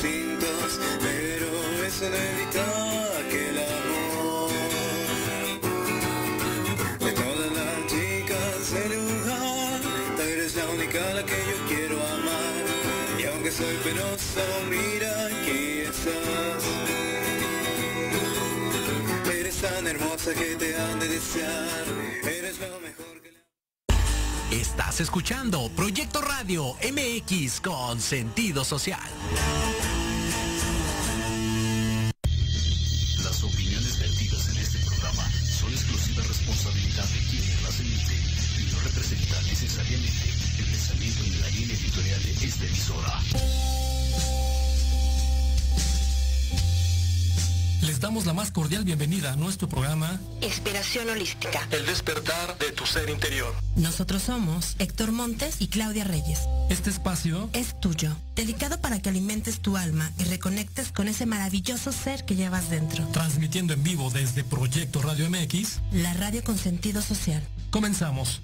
pero eso no evita que el amor de todas las chicas del lugar, tú eres la única la que yo quiero amar. Y aunque soy penoso, mira aquí estás. Eres tan hermosa que te han de desear, eres lo mejor que la... Estás escuchando Proyecto Radio MX con sentido social. la más cordial bienvenida a nuestro programa Inspiración Holística. El despertar de tu ser interior. Nosotros somos Héctor Montes y Claudia Reyes. Este espacio es tuyo, dedicado para que alimentes tu alma y reconectes con ese maravilloso ser que llevas dentro. Transmitiendo en vivo desde Proyecto Radio MX, la radio con sentido social. Comenzamos.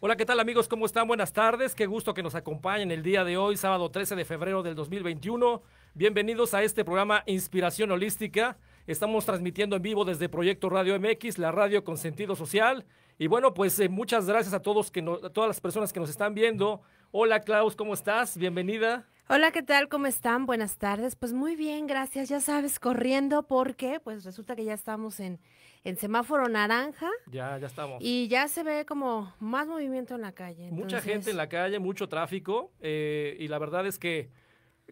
Hola, ¿qué tal amigos? ¿Cómo están? Buenas tardes. Qué gusto que nos acompañen el día de hoy, sábado 13 de febrero del 2021. Bienvenidos a este programa Inspiración Holística. Estamos transmitiendo en vivo desde Proyecto Radio MX, la radio con sentido social. Y bueno, pues eh, muchas gracias a, todos que no, a todas las personas que nos están viendo. Hola Klaus, ¿cómo estás? Bienvenida. Hola, ¿qué tal? ¿Cómo están? Buenas tardes. Pues muy bien, gracias. Ya sabes, corriendo porque pues resulta que ya estamos en en semáforo naranja. Ya, ya estamos. Y ya se ve como más movimiento en la calle. Mucha gente en la calle, mucho tráfico eh, y la verdad es que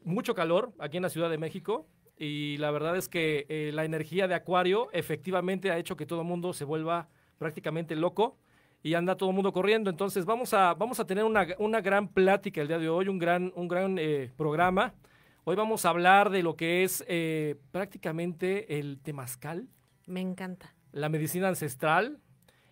mucho calor aquí en la Ciudad de México. Y la verdad es que eh, la energía de Acuario efectivamente ha hecho que todo el mundo se vuelva prácticamente loco y anda todo el mundo corriendo. Entonces vamos a, vamos a tener una, una gran plática el día de hoy, un gran, un gran eh, programa. Hoy vamos a hablar de lo que es prácticamente el temazcal. Me encanta la medicina ancestral.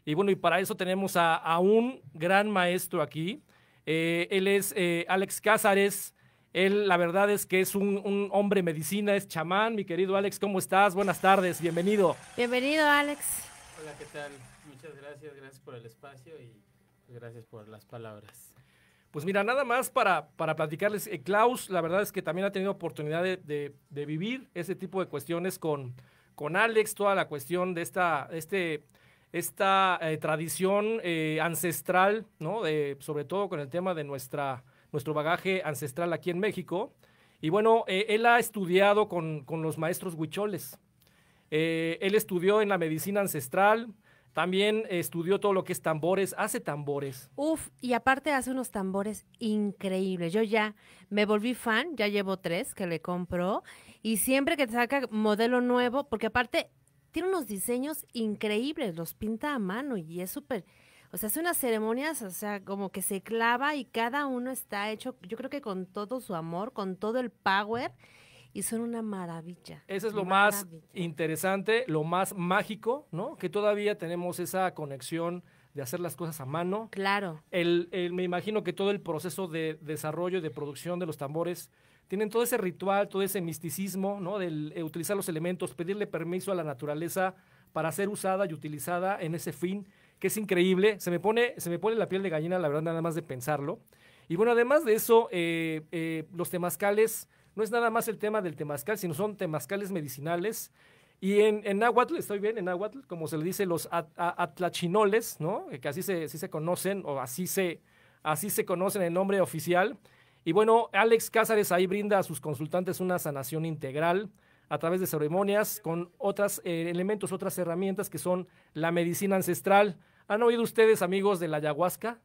Y bueno, y para eso tenemos a, un gran maestro aquí. Eh, él es eh, Alex Cázares. Él, la verdad es que es un, hombre medicina, es chamán. Mi querido Alex, ¿cómo estás? Buenas tardes, bienvenido. Bienvenido, Alex. Hola, ¿qué tal? Muchas gracias, gracias por el espacio y pues gracias por las palabras. Pues mira, nada más para, para platicarles, eh, Klaus, la verdad es que también ha tenido oportunidad de vivir ese tipo de cuestiones con, con Alex, toda la cuestión de esta, este, esta eh, tradición eh, ancestral, sobre todo con el tema de nuestra, nuestro bagaje ancestral aquí en México. Y bueno, eh, él ha estudiado con, con los maestros huicholes. él estudió en la medicina ancestral, también estudió todo lo que es tambores, hace tambores. Uf, y aparte hace unos tambores increíbles. Yo ya me volví fan, ya llevo tres que le compro y siempre que saca modelo nuevo, porque aparte tiene unos diseños increíbles, los pinta a mano y es súper... O sea, hace unas ceremonias, o sea, como que se clava y cada uno está hecho, yo creo que con todo su amor, con todo el power y son una maravilla. Eso es lo más interesante, lo más mágico, ¿no? Que todavía tenemos esa conexión de hacer las cosas a mano. Claro. el, me imagino que todo el proceso de desarrollo y de producción de los tambores tienen todo ese ritual, todo ese misticismo, ¿no? Del eh, utilizar los elementos, pedirle permiso a la naturaleza para ser usada y utilizada en ese fin, que es increíble. Se me pone, se me pone la piel de gallina, la verdad, nada más de pensarlo. Y bueno, además de eso, eh, eh, los temazcales, no es nada más el tema del temazcal, sino son temazcales medicinales. Y en, en estoy bien, en Nahuatl, como se le dice, los atlachinoles, ¿no? Que así se, se conocen, o así se, así se conocen el nombre oficial. Y bueno, Alex Cázares ahí brinda a sus consultantes una sanación integral a través de ceremonias con otros eh, elementos, otras herramientas que son la medicina ancestral. ¿Han oído ustedes, amigos, de la ayahuasca?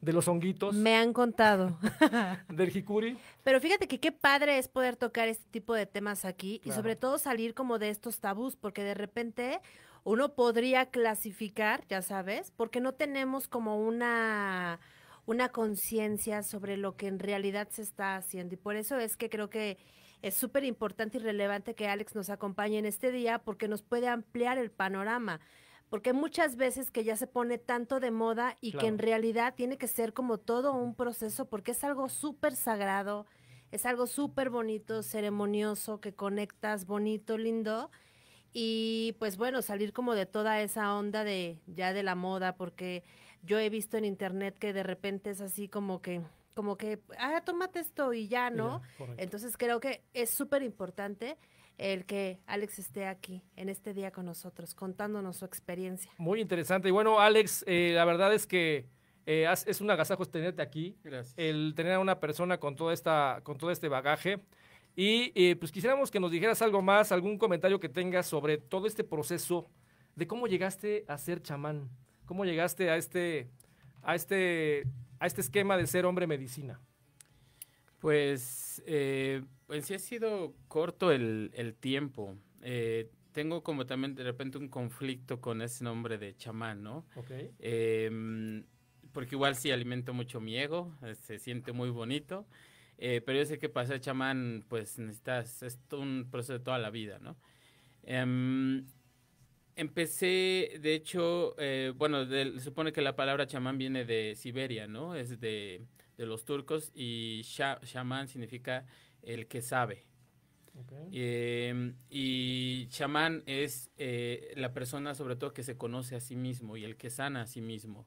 de los honguitos. Me han contado. del jicuri. Pero fíjate que qué padre es poder tocar este tipo de temas aquí y sobre todo salir como de estos tabús, porque de repente uno podría clasificar, ya sabes, porque no tenemos como una una conciencia sobre lo que en realidad se está haciendo. Y por eso es que creo que es súper importante y relevante que Alex nos acompañe en este día porque nos puede ampliar el panorama. Porque muchas veces que ya se pone tanto de moda y que en realidad tiene que ser como todo un proceso porque es algo súper sagrado, es algo súper bonito, ceremonioso, que conectas bonito, lindo. Y pues bueno, salir como de toda esa onda de ya de la moda, porque yo he visto en internet que de repente es así como que como que, ah, tómate esto y ya, ¿no? Entonces creo que es súper importante el que Alex esté aquí en este día con nosotros, contándonos su experiencia. Muy interesante. Y bueno, Alex, eh, la verdad es que eh, es un agasajo tenerte aquí. Gracias. El tener a una persona con, toda esta, con todo este bagaje. Y eh, pues quisiéramos que nos dijeras algo más, algún comentario que tengas sobre todo este proceso de cómo llegaste a ser chamán. ¿Cómo llegaste a este, a este, a este esquema de ser hombre medicina? Pues, eh, pues sí ha sido corto el, tiempo. Eh, tengo como también de repente un conflicto con ese nombre de chamán, ¿no? Ok. Em, porque igual sí alimento mucho mi ego, eh, se siente muy bonito, pero yo sé que para ser chamán pues necesitas, es un proceso de toda la vida, ¿no? Em, Empecé, de hecho, eh, bueno, se supone que la palabra chamán viene de Siberia, ¿no? Es de, los turcos y chamán significa el que sabe. Em, y chamán es eh, la persona sobre todo que se conoce a sí mismo y el que sana a sí mismo.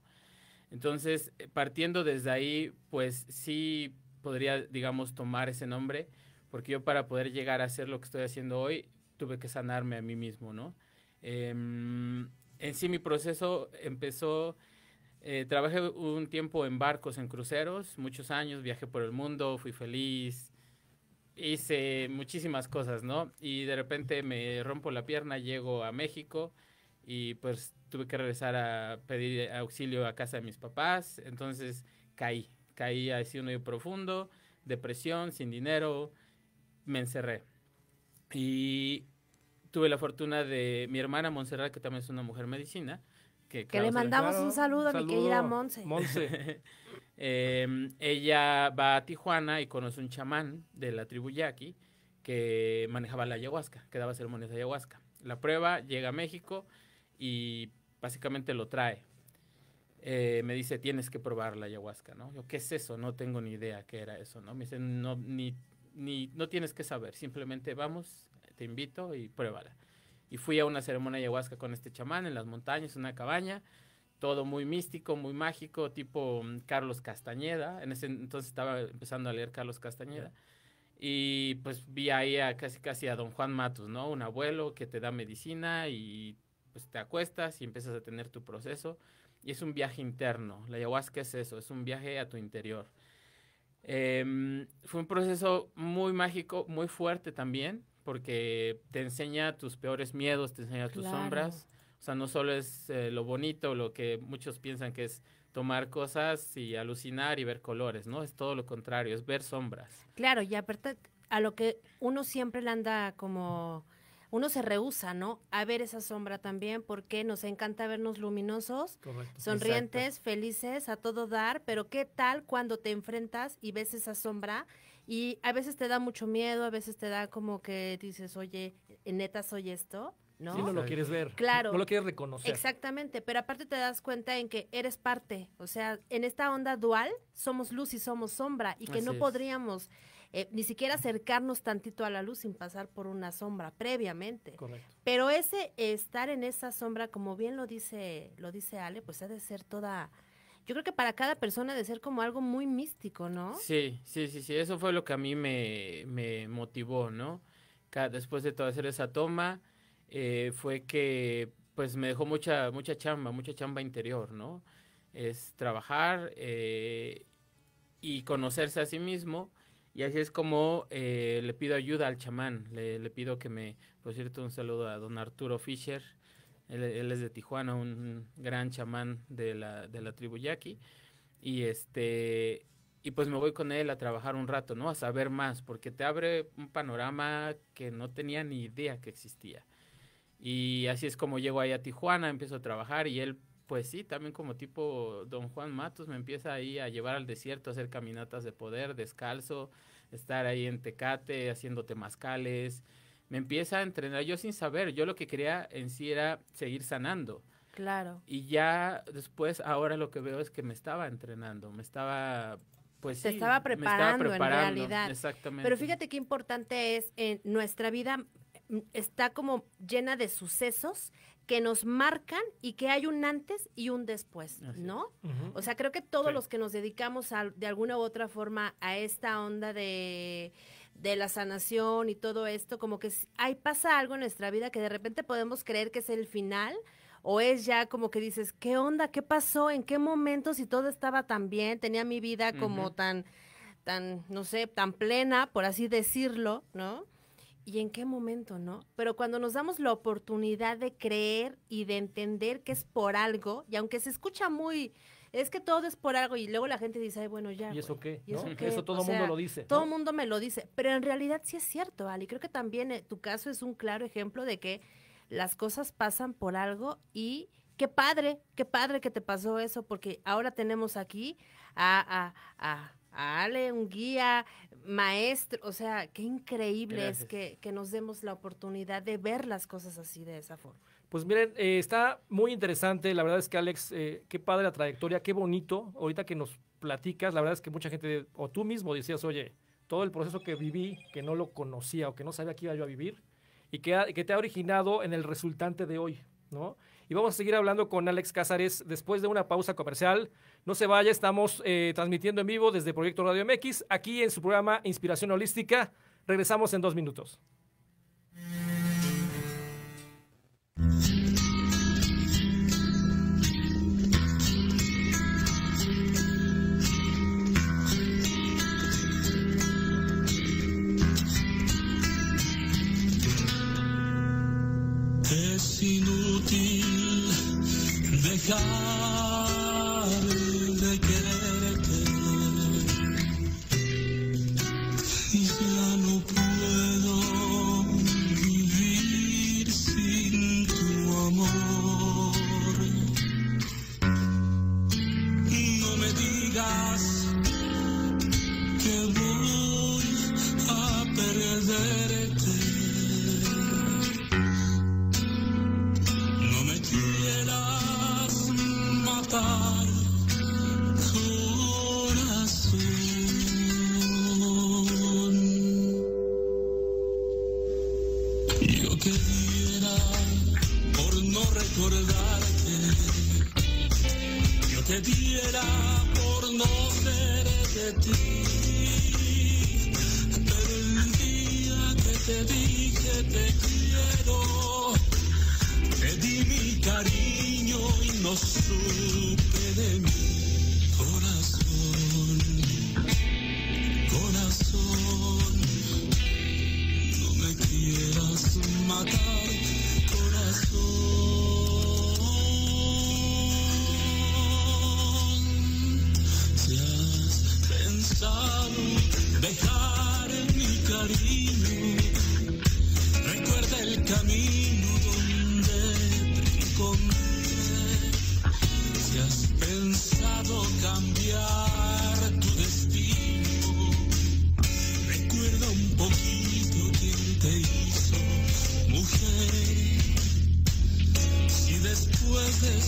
Entonces, eh, partiendo desde ahí, pues sí podría, digamos, tomar ese nombre, porque yo para poder llegar a hacer lo que estoy haciendo hoy, tuve que sanarme a mí mismo, ¿no? Em, en sí mi proceso empezó, eh, trabajé un tiempo en barcos, en cruceros, muchos años, viajé por el mundo, fui feliz, hice muchísimas cosas, ¿no? Y de repente me rompo la pierna, llego a México y pues tuve que regresar a pedir auxilio a casa de mis papás, entonces caí, caí así un hoyo profundo, depresión, sin dinero, me encerré. Y tuve la fortuna de mi hermana Montserrat, que también es una mujer medicina. Que, le mandamos un saludo, a mi querida Monse. Monse. Em, ella va a Tijuana y conoce un chamán de la tribu Yaqui que manejaba la ayahuasca, que daba ceremonias de ayahuasca. La prueba llega a México y básicamente lo trae. Eh, me dice, tienes que probar la ayahuasca, ¿no? Yo, ¿qué es eso? No tengo ni idea qué era eso, ¿no? Me dice, no, no tienes que saber, simplemente vamos te invito y pruébala. Y fui a una ceremonia ayahuasca con este chamán en las montañas, una cabaña, todo muy místico, muy mágico, tipo mm, Carlos Castañeda. En ese entonces estaba empezando a leer Carlos Castañeda. Y pues vi ahí a casi casi a don Juan Matos, ¿no? Un abuelo que te da medicina y pues te acuestas y empiezas a tener tu proceso. Y es un viaje interno. La ayahuasca es eso, es un viaje a tu interior. Em, fue un proceso muy mágico, muy fuerte también, porque te enseña tus peores miedos, te enseña tus sombras. O sea, no solo es eh, lo bonito, lo que muchos piensan que es tomar cosas y alucinar y ver colores, ¿no? Es todo lo contrario, es ver sombras. Claro, y aparte a lo que uno siempre le anda como uno se rehúsa, ¿no? A ver esa sombra también, porque nos encanta vernos luminosos, sonrientes, felices, a todo dar, pero ¿qué tal cuando te enfrentas y ves esa sombra y a veces te da mucho miedo, a veces te da como que dices, oye, neta soy esto. ¿No? Sí, no lo quieres ver. No lo quieres reconocer. Exactamente, pero aparte te das cuenta en que eres parte, o sea, en esta onda dual somos luz y somos sombra y que no podríamos eh, ni siquiera acercarnos tantito a la luz sin pasar por una sombra previamente. Pero ese estar en esa sombra, como bien lo dice, lo dice Ale, pues ha de ser toda yo creo que para cada persona de ser como algo muy místico, ¿no? Sí, sí, sí, sí, eso fue lo que a mí me, motivó, ¿no? Después de todo hacer esa toma, eh, fue que pues me dejó mucha, mucha chamba, mucha chamba interior, ¿no? Es trabajar eh, y conocerse a sí mismo. Y así es como eh, le pido ayuda al chamán. Le, le, pido que me, por cierto, un saludo a don Arturo Fischer, él, es de Tijuana, un gran chamán de la, de la tribu Yaqui. Y este y pues me voy con él a trabajar un rato, ¿no? A saber más, porque te abre un panorama que no tenía ni idea que existía. Y así es como llego ahí a Tijuana, empiezo a trabajar y él, pues sí, también como tipo Don Juan Matos, me empieza ahí a llevar al desierto, a hacer caminatas de poder, descalzo, estar ahí en Tecate, haciendo temazcales, empieza a entrenar yo sin saber. Yo lo que quería en sí era seguir sanando. Claro. Y ya después, ahora lo que veo es que me estaba entrenando, me estaba pues se estaba, preparando, estaba preparando, en realidad. Exactamente. Pero fíjate qué importante es, en eh, nuestra vida mm, está como llena de sucesos que nos marcan y que hay un antes y un después, ¿no? O sea, creo que todos los que nos dedicamos de alguna u otra forma a esta onda de de la sanación y todo esto, como que ahí pasa algo en nuestra vida que de repente podemos creer que es el final o es ya como que dices, ¿qué onda? ¿Qué pasó? ¿En qué momento si todo estaba tan bien? Tenía mi vida como tan, tan, no sé, tan plena, por así decirlo, ¿no? ¿Y en qué momento, no? Pero cuando nos damos la oportunidad de creer y de entender que es por algo, y aunque se escucha muy, es que todo es por algo y luego la gente dice, Ay, bueno, ya. ¿Y eso qué? ¿Y eso, todo el mundo lo dice. Todo el mundo me lo dice, pero en realidad sí es cierto, Ali. Creo que también eh, tu caso es un claro ejemplo de que las cosas pasan por algo y qué padre, qué padre que te pasó eso, porque ahora tenemos aquí a, Ale, un guía, maestro, o sea, qué increíble es que nos demos la oportunidad de ver las cosas así de esa forma. Pues miren, eh, está muy interesante. La verdad es que, Alex, eh, qué padre la trayectoria, qué bonito. Ahorita que nos platicas, la verdad es que mucha gente, o tú mismo decías, oye, todo el proceso que viví, que no lo conocía o que no sabía que iba yo a vivir, y que, te ha originado en el resultante de hoy, ¿no? Y vamos a seguir hablando con Alex Cázares después de una pausa comercial. No se vaya, estamos eh, transmitiendo en vivo desde Proyecto Radio MX, aquí en su programa Inspiración Holística. Regresamos en dos minutos. dejar de querer.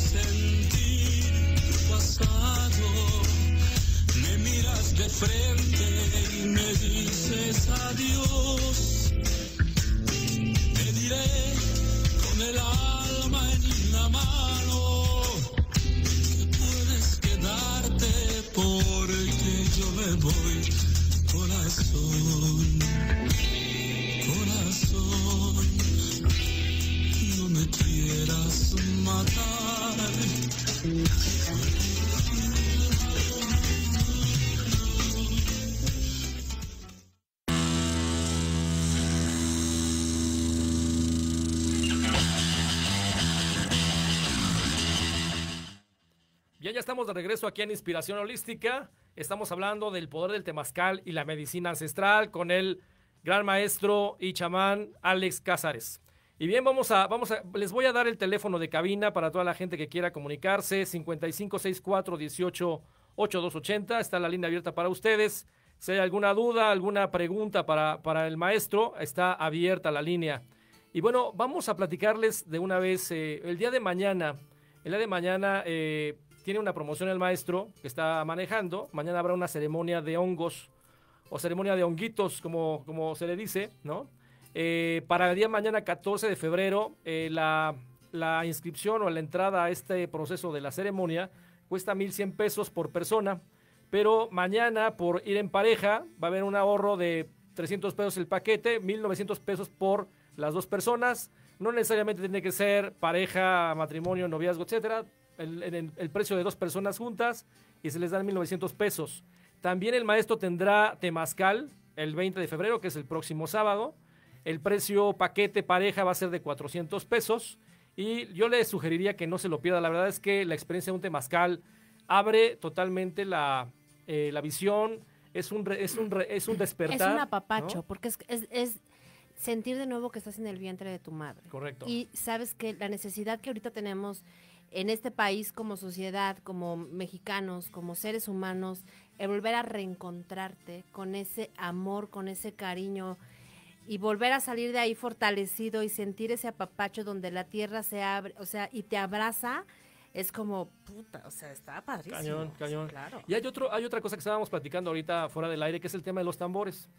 sentir tu pasado. Me miras de frente y me dices adiós. Me diré con el alma en la mano que puedes quedarte porque yo me voy, corazón, corazón quieras matar. Bien, ya estamos de regreso aquí en Inspiración Holística. Estamos hablando del poder del temazcal y la medicina ancestral con el gran maestro y chamán Alex Cázares. Y bien, vamos a, vamos a, les voy a dar el teléfono de cabina para toda la gente que quiera comunicarse, 5564-188280, está la línea abierta para ustedes. Si hay alguna duda, alguna pregunta para, para el maestro, está abierta la línea. Y bueno, vamos a platicarles de una vez, eh, el día de mañana, el día de mañana eh, tiene una promoción el maestro que está manejando, mañana habrá una ceremonia de hongos o ceremonia de honguitos, como, como se le dice, ¿no? Eh, para el día mañana, 14 de febrero, eh, la, inscripción o la entrada a este proceso de la ceremonia cuesta 1.100 pesos por persona, pero mañana por ir en pareja va a haber un ahorro de 300 pesos el paquete, 1.900 pesos por las dos personas. No necesariamente tiene que ser pareja, matrimonio, noviazgo, etcétera. El, precio de dos personas juntas y se les dan 1.900 pesos. También el maestro tendrá temazcal el 20 de febrero, que es el próximo sábado. El precio paquete pareja va a ser de 400 pesos. Y yo le sugeriría que no se lo pierda. La verdad es que la experiencia de un temazcal abre totalmente la, eh, visión. Es un, es, un es un despertar. Es un apapacho, porque es, es, es sentir de nuevo que estás en el vientre de tu madre. Correcto. Y sabes que la necesidad que ahorita tenemos en este país como sociedad, como mexicanos, como seres humanos, el volver a reencontrarte con ese amor, con ese cariño, y volver a salir de ahí fortalecido y sentir ese apapacho donde la tierra se abre, o sea, y te abraza, es como, puta, o sea, está padrísimo. Cañón, cañón. Claro. Y hay, otro, hay otra cosa que estábamos platicando ahorita fuera del aire, que es el tema de los tambores.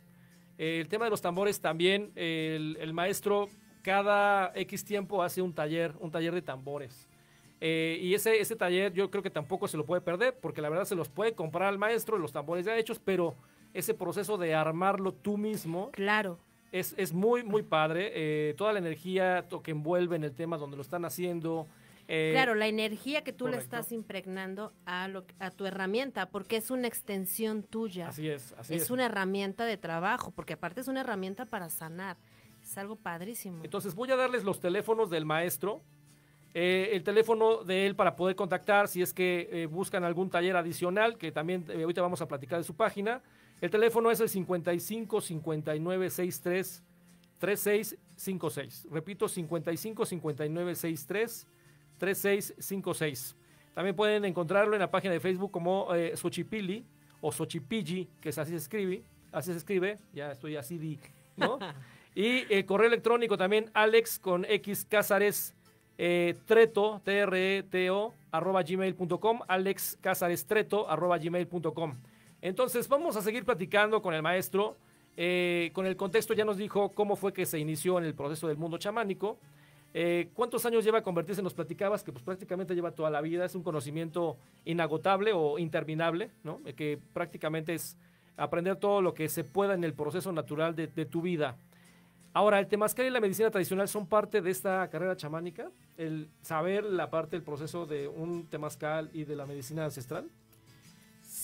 el tema de los tambores también, el, el, maestro cada X tiempo hace un taller, un taller de tambores. Eh, y ese, ese taller yo creo que tampoco se lo puede perder, porque la verdad se los puede comprar al maestro, los tambores ya hechos, pero ese proceso de armarlo tú mismo. Claro es, muy, muy padre. Eh, toda la energía que envuelve en el tema donde lo están haciendo. Eh, claro, la energía que tú le estás impregnando a, a tu herramienta, porque es una extensión tuya. Así es, así es. Es una herramienta de trabajo, porque aparte es una herramienta para sanar. Es algo padrísimo. Entonces voy a darles los teléfonos del maestro, eh, el teléfono de él para poder contactar si es que buscan algún taller adicional, que también ahorita vamos a platicar de su página. El teléfono es el 55 59 63 3656. Repito, 55 59 63 3656. También pueden encontrarlo en la página de Facebook como eh, o Xochipilli, que es así se escribe, así se escribe, ya estoy así di, ¿no? y el eh, correo electrónico también alex con x Cazares eh, treto, t r -E -T -O, arroba gmail.com, alex treto, arroba gmail.com. Entonces, vamos a seguir platicando con el maestro. Eh, con el contexto ya nos dijo cómo fue que se inició en el proceso del mundo chamánico. Eh, ¿Cuántos años lleva a convertirse? los platicabas que pues, prácticamente lleva toda la vida, es un conocimiento inagotable o interminable, eh, que prácticamente es aprender todo lo que se pueda en el proceso natural de, de tu vida. Ahora, ¿el temazcal y la medicina tradicional son parte de esta carrera chamánica? ¿El saber la parte del proceso de un temazcal y de la medicina ancestral?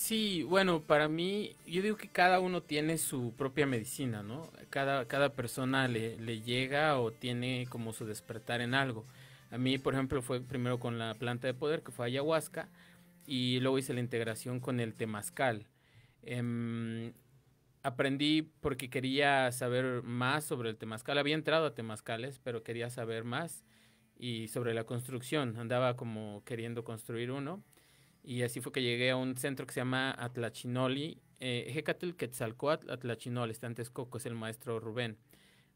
Sí, bueno, para mí, yo digo que cada uno tiene su propia medicina, ¿no? Cada, cada persona le, llega o tiene como su despertar en algo. A mí, por ejemplo, fue primero con la planta de poder, que fue ayahuasca, y luego hice la integración con el temazcal. Em, aprendí porque quería saber más sobre el temazcal. Había entrado a temazcales, pero quería saber más y sobre la construcción. Andaba como queriendo construir uno y así fue que llegué a un centro que se llama Atlachinoli. Eh, Hecatl Quetzalcoatl Atlachinoli, está en Texcoco, es el maestro Rubén.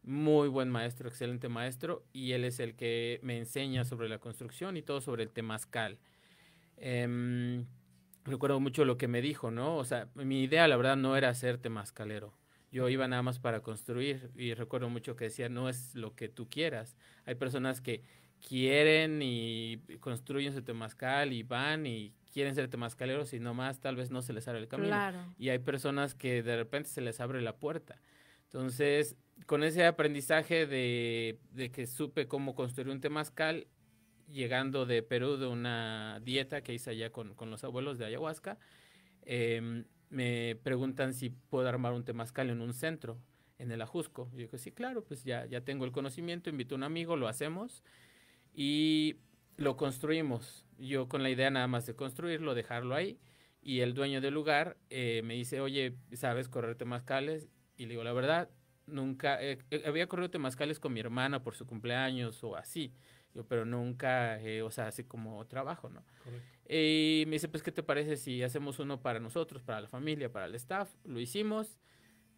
Muy buen maestro, excelente maestro. Y él es el que me enseña sobre la construcción y todo sobre el temazcal. Em, recuerdo mucho lo que me dijo, ¿no? O sea, mi idea, la verdad, no era ser temazcalero. Yo iba nada más para construir y recuerdo mucho que decía, no es lo que tú quieras. Hay personas que quieren y construyen su temazcal y van y quieren ser temazcaleros y nomás tal vez no se les abre el camino. Y hay personas que de repente se les abre la puerta. Entonces, con ese aprendizaje de, de que supe cómo construir un temazcal, llegando de Perú de una dieta que hice allá con, con los abuelos de ayahuasca, em, me preguntan si puedo armar un temazcal en un centro, en el Ajusco. yo digo, sí, claro, pues ya, ya tengo el conocimiento, invito a un amigo, lo hacemos y lo construimos. Yo con la idea nada más de construirlo, dejarlo ahí. Y el dueño del lugar eh, me dice, oye, ¿sabes correr temazcales? Y le digo, la verdad, nunca, eh, eh, había corrido temazcales con mi hermana por su cumpleaños o así, yo, pero nunca, o sea, así como trabajo, ¿no? Y me dice, pues, ¿qué te parece si hacemos uno para nosotros, para la familia, para el staff? Lo hicimos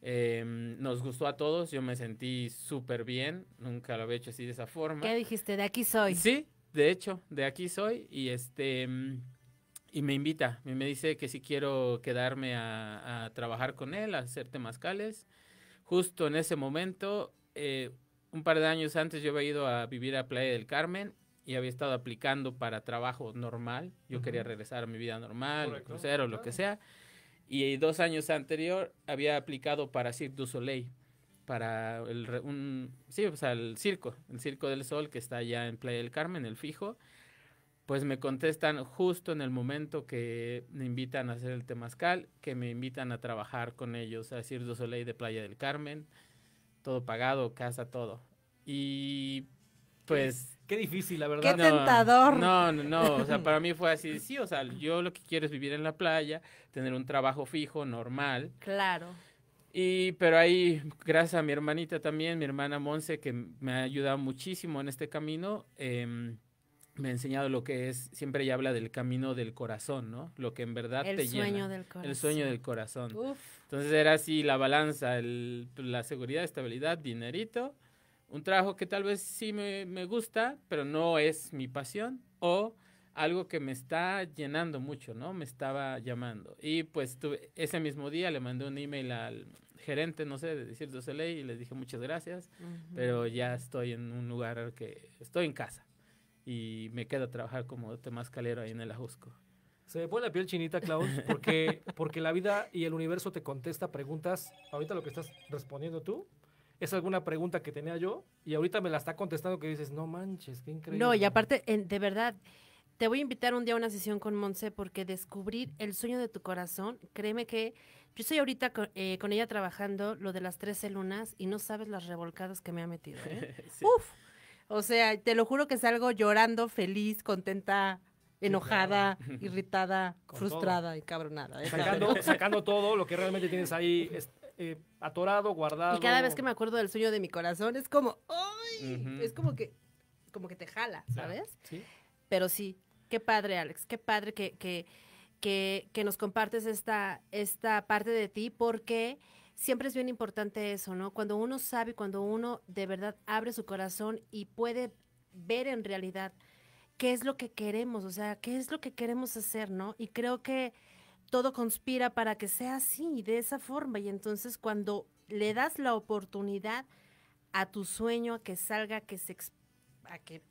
Em, nos gustó a todos, yo me sentí súper bien, nunca lo había hecho así de esa forma. ¿Qué dijiste? De aquí soy. Sí, de hecho, de aquí soy y este em, y me invita, me dice que si quiero quedarme a, trabajar con él, a hacer temazcales. Justo en ese momento, eh, un par de años antes yo había ido a vivir a Playa del Carmen y había estado aplicando para trabajo normal. Yo quería regresar a mi vida normal, crucero, o lo que sea. Y dos años anterior había aplicado para Cirque du Soleil, para el, un, sí, o sea, el circo, el Circo del Sol que está allá en Playa del Carmen, el fijo. Pues me contestan justo en el momento que me invitan a hacer el temazcal, que me invitan a trabajar con ellos a Cirque du Soleil de Playa del Carmen, todo pagado, casa, todo. Y pues Qué difícil, la verdad. Qué no, tentador. No, no, no, o sea, para mí fue así, sí, o sea, yo lo que quiero es vivir en la playa, tener un trabajo fijo, normal. Claro. Y, pero ahí, gracias a mi hermanita también, mi hermana Monse, que me ha ayudado muchísimo en este camino, em, me ha enseñado lo que es, siempre ella habla del camino del corazón, ¿no? Lo que en verdad te llena. El sueño del corazón. El sueño del corazón. Uf. Entonces era así la balanza, la seguridad, estabilidad, dinerito, un trabajo que tal vez sí me, gusta, pero no es mi pasión, o algo que me está llenando mucho, ¿no? Me estaba llamando. Y pues ese mismo día le mandé un email al gerente, no sé, de decir Doseley, ley y les dije muchas gracias, pero ya estoy en un lugar que estoy en casa y me quedo a trabajar como temascalero ahí en el Ajusco. Se pone la piel chinita, Klaus, porque, porque la vida y el universo te contesta preguntas, ahorita lo que estás respondiendo tú, es alguna pregunta que tenía yo y ahorita me la está contestando que dices, no manches, qué increíble. No, y aparte, de verdad, te voy a invitar un día a una sesión con Monse porque descubrir el sueño de tu corazón, créeme que yo estoy ahorita eh, con, ella trabajando lo de las 13 lunas y no sabes las revolcadas que me ha metido. ¿eh? Uf, o sea, te lo juro que salgo llorando, feliz, contenta enojada, irritada, frustrada, y cabronada. ¿eh? Sacando, sacando, todo lo que realmente tienes ahí eh, atorado, guardado. Y cada vez que me acuerdo del sueño de mi corazón es como, ¡ay! Es como que, como que te jala, ¿sabes? Sí. Pero sí, qué padre, Alex, qué padre que, que, nos compartes esta, esta parte de ti porque siempre es bien importante eso, ¿no? Cuando uno sabe, cuando uno de verdad abre su corazón y puede ver en realidad qué es lo que queremos, o sea, qué es lo que queremos hacer, ¿no? Y creo que todo conspira para que sea así, de esa forma. Y entonces cuando le das la oportunidad a tu sueño a que salga, que se a que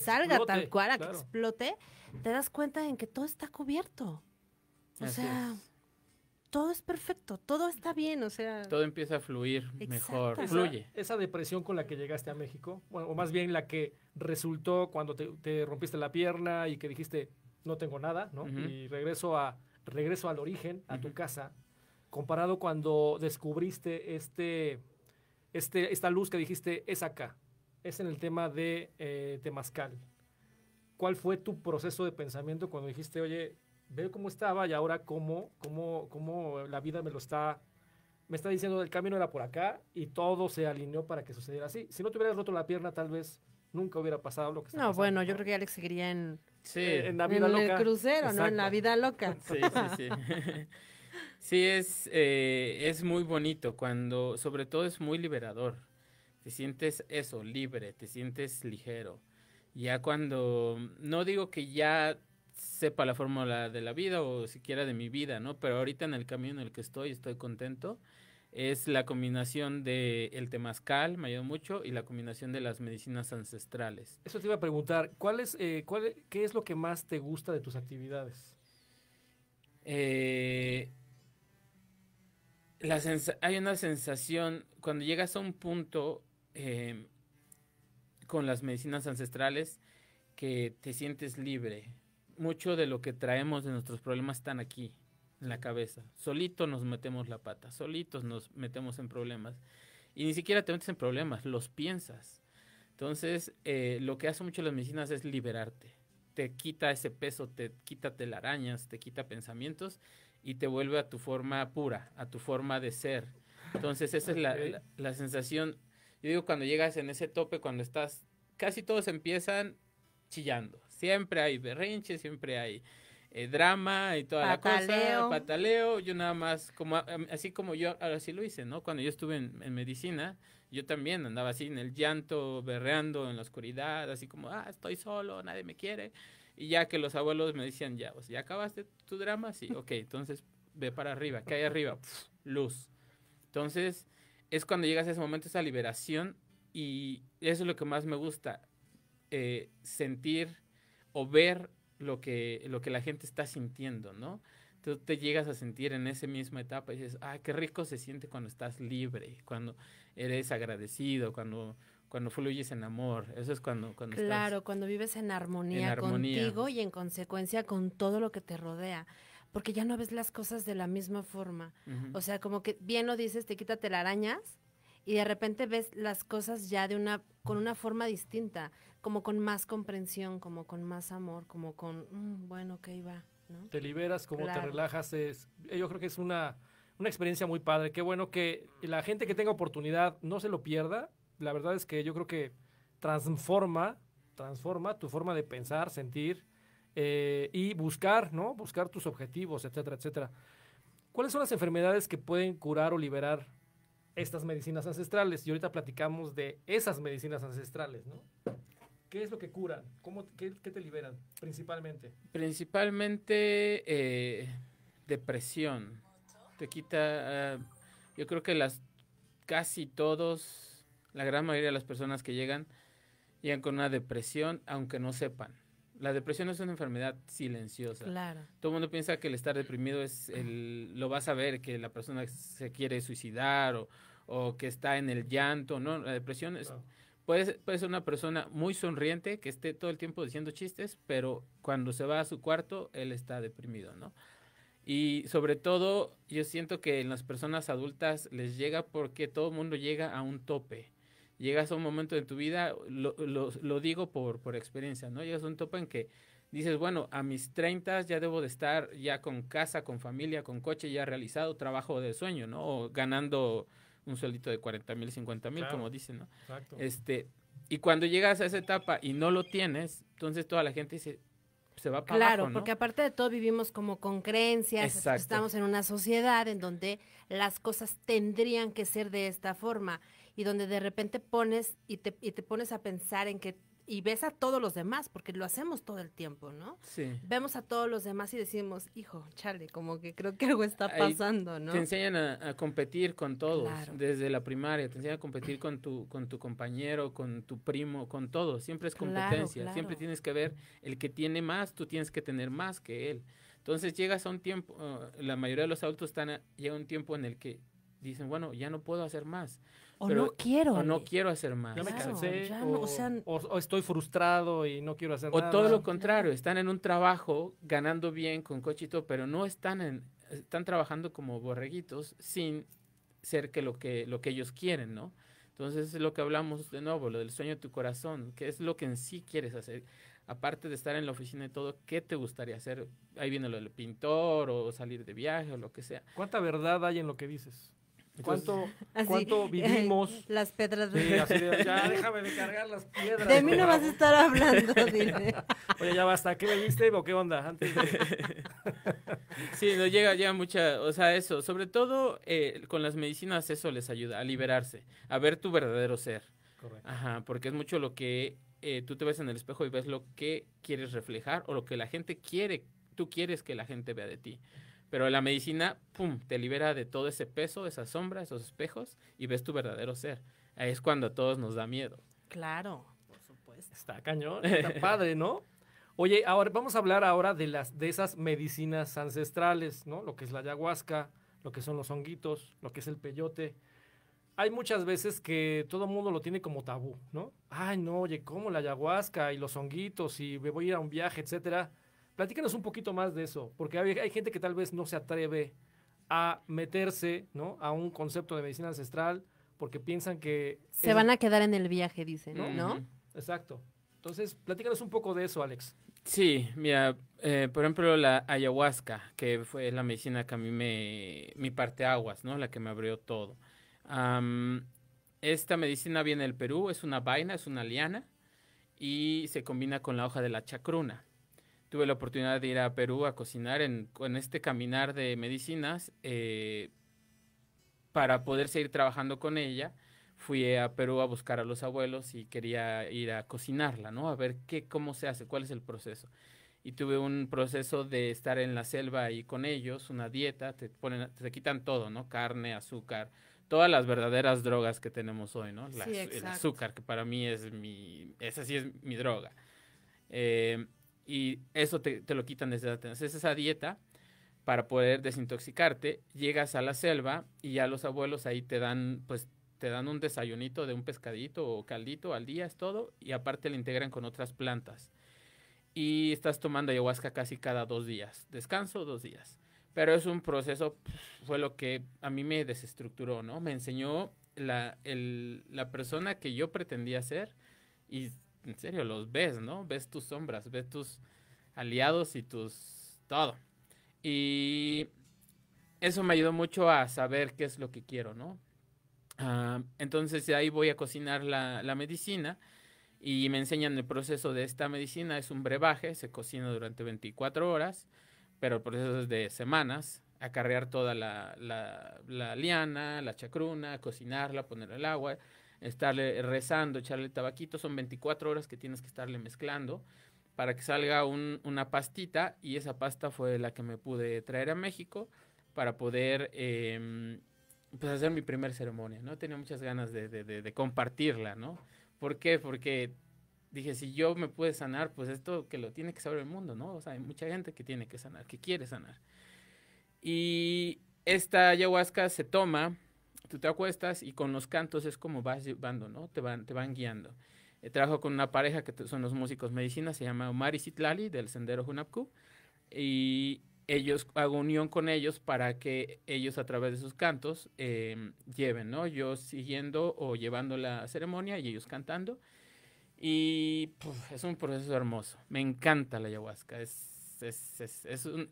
salga tal cual, a que explote, te das cuenta en que todo está cubierto. O sea, todo es perfecto, todo está bien, o sea. Todo empieza a fluir mejor, esa, fluye. Esa depresión con la que llegaste a México, bueno, o más bien la que resultó cuando te rompiste la pierna y que dijiste, no tengo nada, ¿no? Y regreso, a, regreso al origen, a tu casa, comparado cuando descubriste este, este, esta luz que dijiste es acá, es en el tema de eh, Temazcal. ¿Cuál fue tu proceso de pensamiento cuando dijiste, oye, veo cómo estaba y ahora cómo, cómo, cómo la vida me lo está, me está diciendo el camino era por acá y todo se alineó para que sucediera así? Si no te hubieras roto la pierna, tal vez nunca hubiera pasado lo que está No, bueno, yo creo que Alex seguiría en Sí. Eh, en la vida en el crucero, ¿no? En la vida loca. Sí, sí, sí. sí, es, eh, es muy bonito cuando, sobre todo es muy liberador. Te sientes eso, libre, te sientes ligero. Ya cuando, no digo que ya sepa la fórmula de la vida o siquiera de mi vida, ¿no? Pero ahorita en el camino en el que estoy, estoy contento es la combinación del el temazcal, me ayudó mucho, y la combinación de las medicinas ancestrales. Eso te iba a preguntar, ¿cuál es, eh, e, ¿qué es lo que más te gusta de tus actividades? Eh, hay una sensación, cuando llegas a un punto em, con las medicinas ancestrales, que te sientes libre. Mucho de lo que traemos de nuestros problemas están aquí en la cabeza. Solito nos metemos la pata, solitos nos metemos en problemas. Y ni siquiera te metes en problemas, los piensas. Entonces, eh, lo que hace mucho las medicinas es liberarte. Te quita ese peso, te quita telarañas, te quita pensamientos y te vuelve a tu forma pura, a tu forma de ser. Entonces, esa es la, la, sensación. Yo digo, cuando llegas en ese tope, cuando estás, casi todos empiezan chillando. Siempre hay berrinches, siempre hay eh, drama y toda la cosa, pataleo, yo nada más, como em, así como yo, ahora sí lo hice, ¿no? Cuando yo estuve en, medicina, yo también andaba así en el llanto, berreando en la oscuridad, así como, ah, estoy solo, nadie me quiere. Y ya que los abuelos me decían, ya, sea, ¿ya acabaste tu drama? Sí, ok, entonces ve para arriba, que hay arriba? luz. Entonces, es cuando llegas a ese momento, esa liberación, y eso es lo que más me gusta, eh, sentir o ver lo que, lo que la gente está sintiendo, ¿no? Tú te llegas a sentir en esa misma etapa y dices, ah, qué rico se siente cuando estás libre, cuando eres agradecido, cuando, cuando fluyes en amor. Eso es cuando, cuando Claro, cuando vives en armonía, contigo y en consecuencia con todo lo que te rodea porque ya no ves las cosas de la misma forma. O sea, como que bien lo dices, te quítate las arañas y de repente ves las cosas ya de una con una forma distinta como con más comprensión, como con más amor, como con, mm, bueno, qué iba Te liberas, como te relajas. Es, eh, yo creo que es una, experiencia muy padre. Qué bueno que la gente que tenga oportunidad no se lo pierda. La verdad es que yo creo que transforma, transforma tu forma de pensar, sentir eh, y buscar, ¿no? Buscar tus objetivos, etcétera, etcétera. ¿Cuáles son las enfermedades que pueden curar o liberar estas medicinas ancestrales? Y ahorita platicamos de esas medicinas ancestrales, ¿no? ¿Qué es lo que curan? ¿Cómo, qué, te liberan principalmente? Principalmente eh, depresión. Te quita, ah, yo creo que las casi todos, la gran mayoría de las personas que llegan, llegan con una depresión, aunque no sepan. La depresión es una enfermedad silenciosa. Claro. Todo el mundo piensa que el estar deprimido es el, lo vas a ver, que la persona se quiere suicidar o, o que está en el llanto. No, la depresión es, Puede, ser una persona muy sonriente que esté todo el tiempo diciendo chistes, pero cuando se va a su cuarto, él está deprimido, ¿no? Y sobre todo, yo siento que en las personas adultas les llega porque todo el mundo llega a un tope. Llegas a un momento de tu vida, lo, digo por, por experiencia, ¿no? Llegas a un tope en que dices, bueno, a mis 30 ya debo de estar ya con casa, con familia, con coche ya realizado, trabajo de sueño, ¿no? ganando un sueldito de 40 mil, 50 mil, como dicen, ¿no? Exacto. Este, y cuando llegas a esa etapa y no lo tienes, entonces toda la gente dice, se va para Claro, porque aparte de todo vivimos como con creencias, estamos en una sociedad en donde las cosas tendrían que ser de esta forma y donde de repente pones y te, y te pones a pensar en que y ves a todos los demás, porque lo hacemos todo el tiempo, ¿no? Sí. Vemos a todos los demás y decimos, hijo, Charlie, como que creo que algo está pasando, ¿no? Te enseñan a, competir con todos, desde la primaria, te enseñan a competir con tu, con tu compañero, con tu primo, con todos, siempre es competencia, siempre tienes que ver el que tiene más, tú tienes que tener más que él. Entonces llegas a un tiempo, eh, la mayoría de los adultos están llega un tiempo en el que dicen, bueno, ya no puedo hacer más. O no quiero. O no quiero hacer más. Ya me cansé. o, estoy frustrado y no quiero hacer O todo lo contrario, están en un trabajo ganando bien con coche y todo pero no están están trabajando como borreguitos sin ser que lo que, lo que ellos quieren, ¿no? Entonces es lo que hablamos de nuevo, lo del sueño de tu corazón, que es lo que en sí quieres hacer. Aparte de estar en la oficina y todo, ¿qué te gustaría hacer? Ahí viene lo del pintor o salir de viaje o lo que sea. ¿Cuánta verdad hay en lo que dices? ¿Cuánto, ¿Cuánto eh, vivimos? las piedras de... Sí, ya déjame de cargar las piedras. De mí no vas a estar hablando, dime. Oye, ya basta, ¿qué me viste o qué onda? sí, nos llega ya mucha, o sea, eso, sobre todo eh, con las medicinas eso les ayuda a liberarse, a ver tu verdadero ser. Correcto. Ajá, porque es mucho lo que eh, tú te ves en el espejo y ves lo que quieres reflejar o lo que la gente quiere, tú quieres que la gente vea de ti. Pero la medicina, pum, te libera de todo ese peso, esa sombra, esos espejos y ves tu verdadero ser. es cuando a todos nos da miedo. Claro, por supuesto. Está cañón, está padre, ¿no? Oye, ahora vamos a hablar ahora de las de esas medicinas ancestrales, ¿no? Lo que es la ayahuasca, lo que son los honguitos, lo que es el peyote. Hay muchas veces que todo el mundo lo tiene como tabú, ¿no? Ay, no, oye, ¿cómo la ayahuasca y los honguitos y me voy a ir a un viaje, etcétera? Platícanos un poquito más de eso, porque hay, gente que tal vez no se atreve a meterse ¿no? a un concepto de medicina ancestral porque piensan que... Se van a quedar en el viaje, dicen, ¿no? Exacto. Entonces, platícanos un poco de eso, Alex. Sí, mira, eh, por ejemplo, la ayahuasca, que fue la medicina que a mí me... mi parte aguas, ¿no? La que me abrió todo. esta medicina viene del Perú, es una vaina, es una liana y se combina con la hoja de la chacruna tuve la oportunidad de ir a Perú a cocinar en, en este caminar de medicinas eh, para poder seguir trabajando con ella. Fui a Perú a buscar a los abuelos y quería ir a cocinarla, ¿no? A ver qué, cómo se hace, cuál es el proceso. Y tuve un proceso de estar en la selva y con ellos, una dieta, te ponen, te quitan todo, ¿no? Carne, azúcar, todas las verdaderas drogas que tenemos hoy, ¿no? el azúcar, que para mí es mi, esa sí es mi droga. Eh, y eso te, lo quitan desde Atenas. Es esa dieta para poder desintoxicarte. Llegas a la selva y ya los abuelos ahí te dan, pues, te dan un desayunito de un pescadito o caldito al día, es todo, y aparte le integran con otras plantas. Y estás tomando ayahuasca casi cada dos días. Descanso dos días. Pero es un proceso, fue lo que a mí me desestructuró, ¿no? Me enseñó la, la persona que yo pretendía ser y en serio, los ves, ¿no? Ves tus sombras, ves tus aliados y tus todo. Y eso me ayudó mucho a saber qué es lo que quiero, ¿no? Ah, entonces ahí voy a cocinar la, medicina y me enseñan el proceso de esta medicina. Es un brebaje, se cocina durante 24 horas, pero el proceso es de semanas. Acarrear toda la, la, la liana, la chacruna, cocinarla, poner el agua, estarle rezando, echarle tabaquito, son 24 horas que tienes que estarle mezclando para que salga una pastita y esa pasta fue la que me pude traer a México para poder em, pues, hacer mi primer ceremonia, ¿no? Tenía muchas ganas de, de, compartirla, ¿no? ¿Por qué? Porque dije, si yo me pude sanar, pues esto que lo tiene que saber el mundo, ¿no? O sea, hay mucha gente que tiene que sanar, que quiere sanar. Y esta ayahuasca se toma tú te acuestas y con los cantos es como vas llevando, ¿no? Te van, te van guiando. Eh, trabajo con una pareja que son los músicos medicina, se llama Omar y Citlali del Sendero Junapku, y ellos, hago unión con ellos para que ellos a través de sus cantos em, lleven, ¿no? Yo siguiendo o llevando la ceremonia y ellos cantando. Y es un proceso hermoso. Me encanta la ayahuasca. es, es, es un,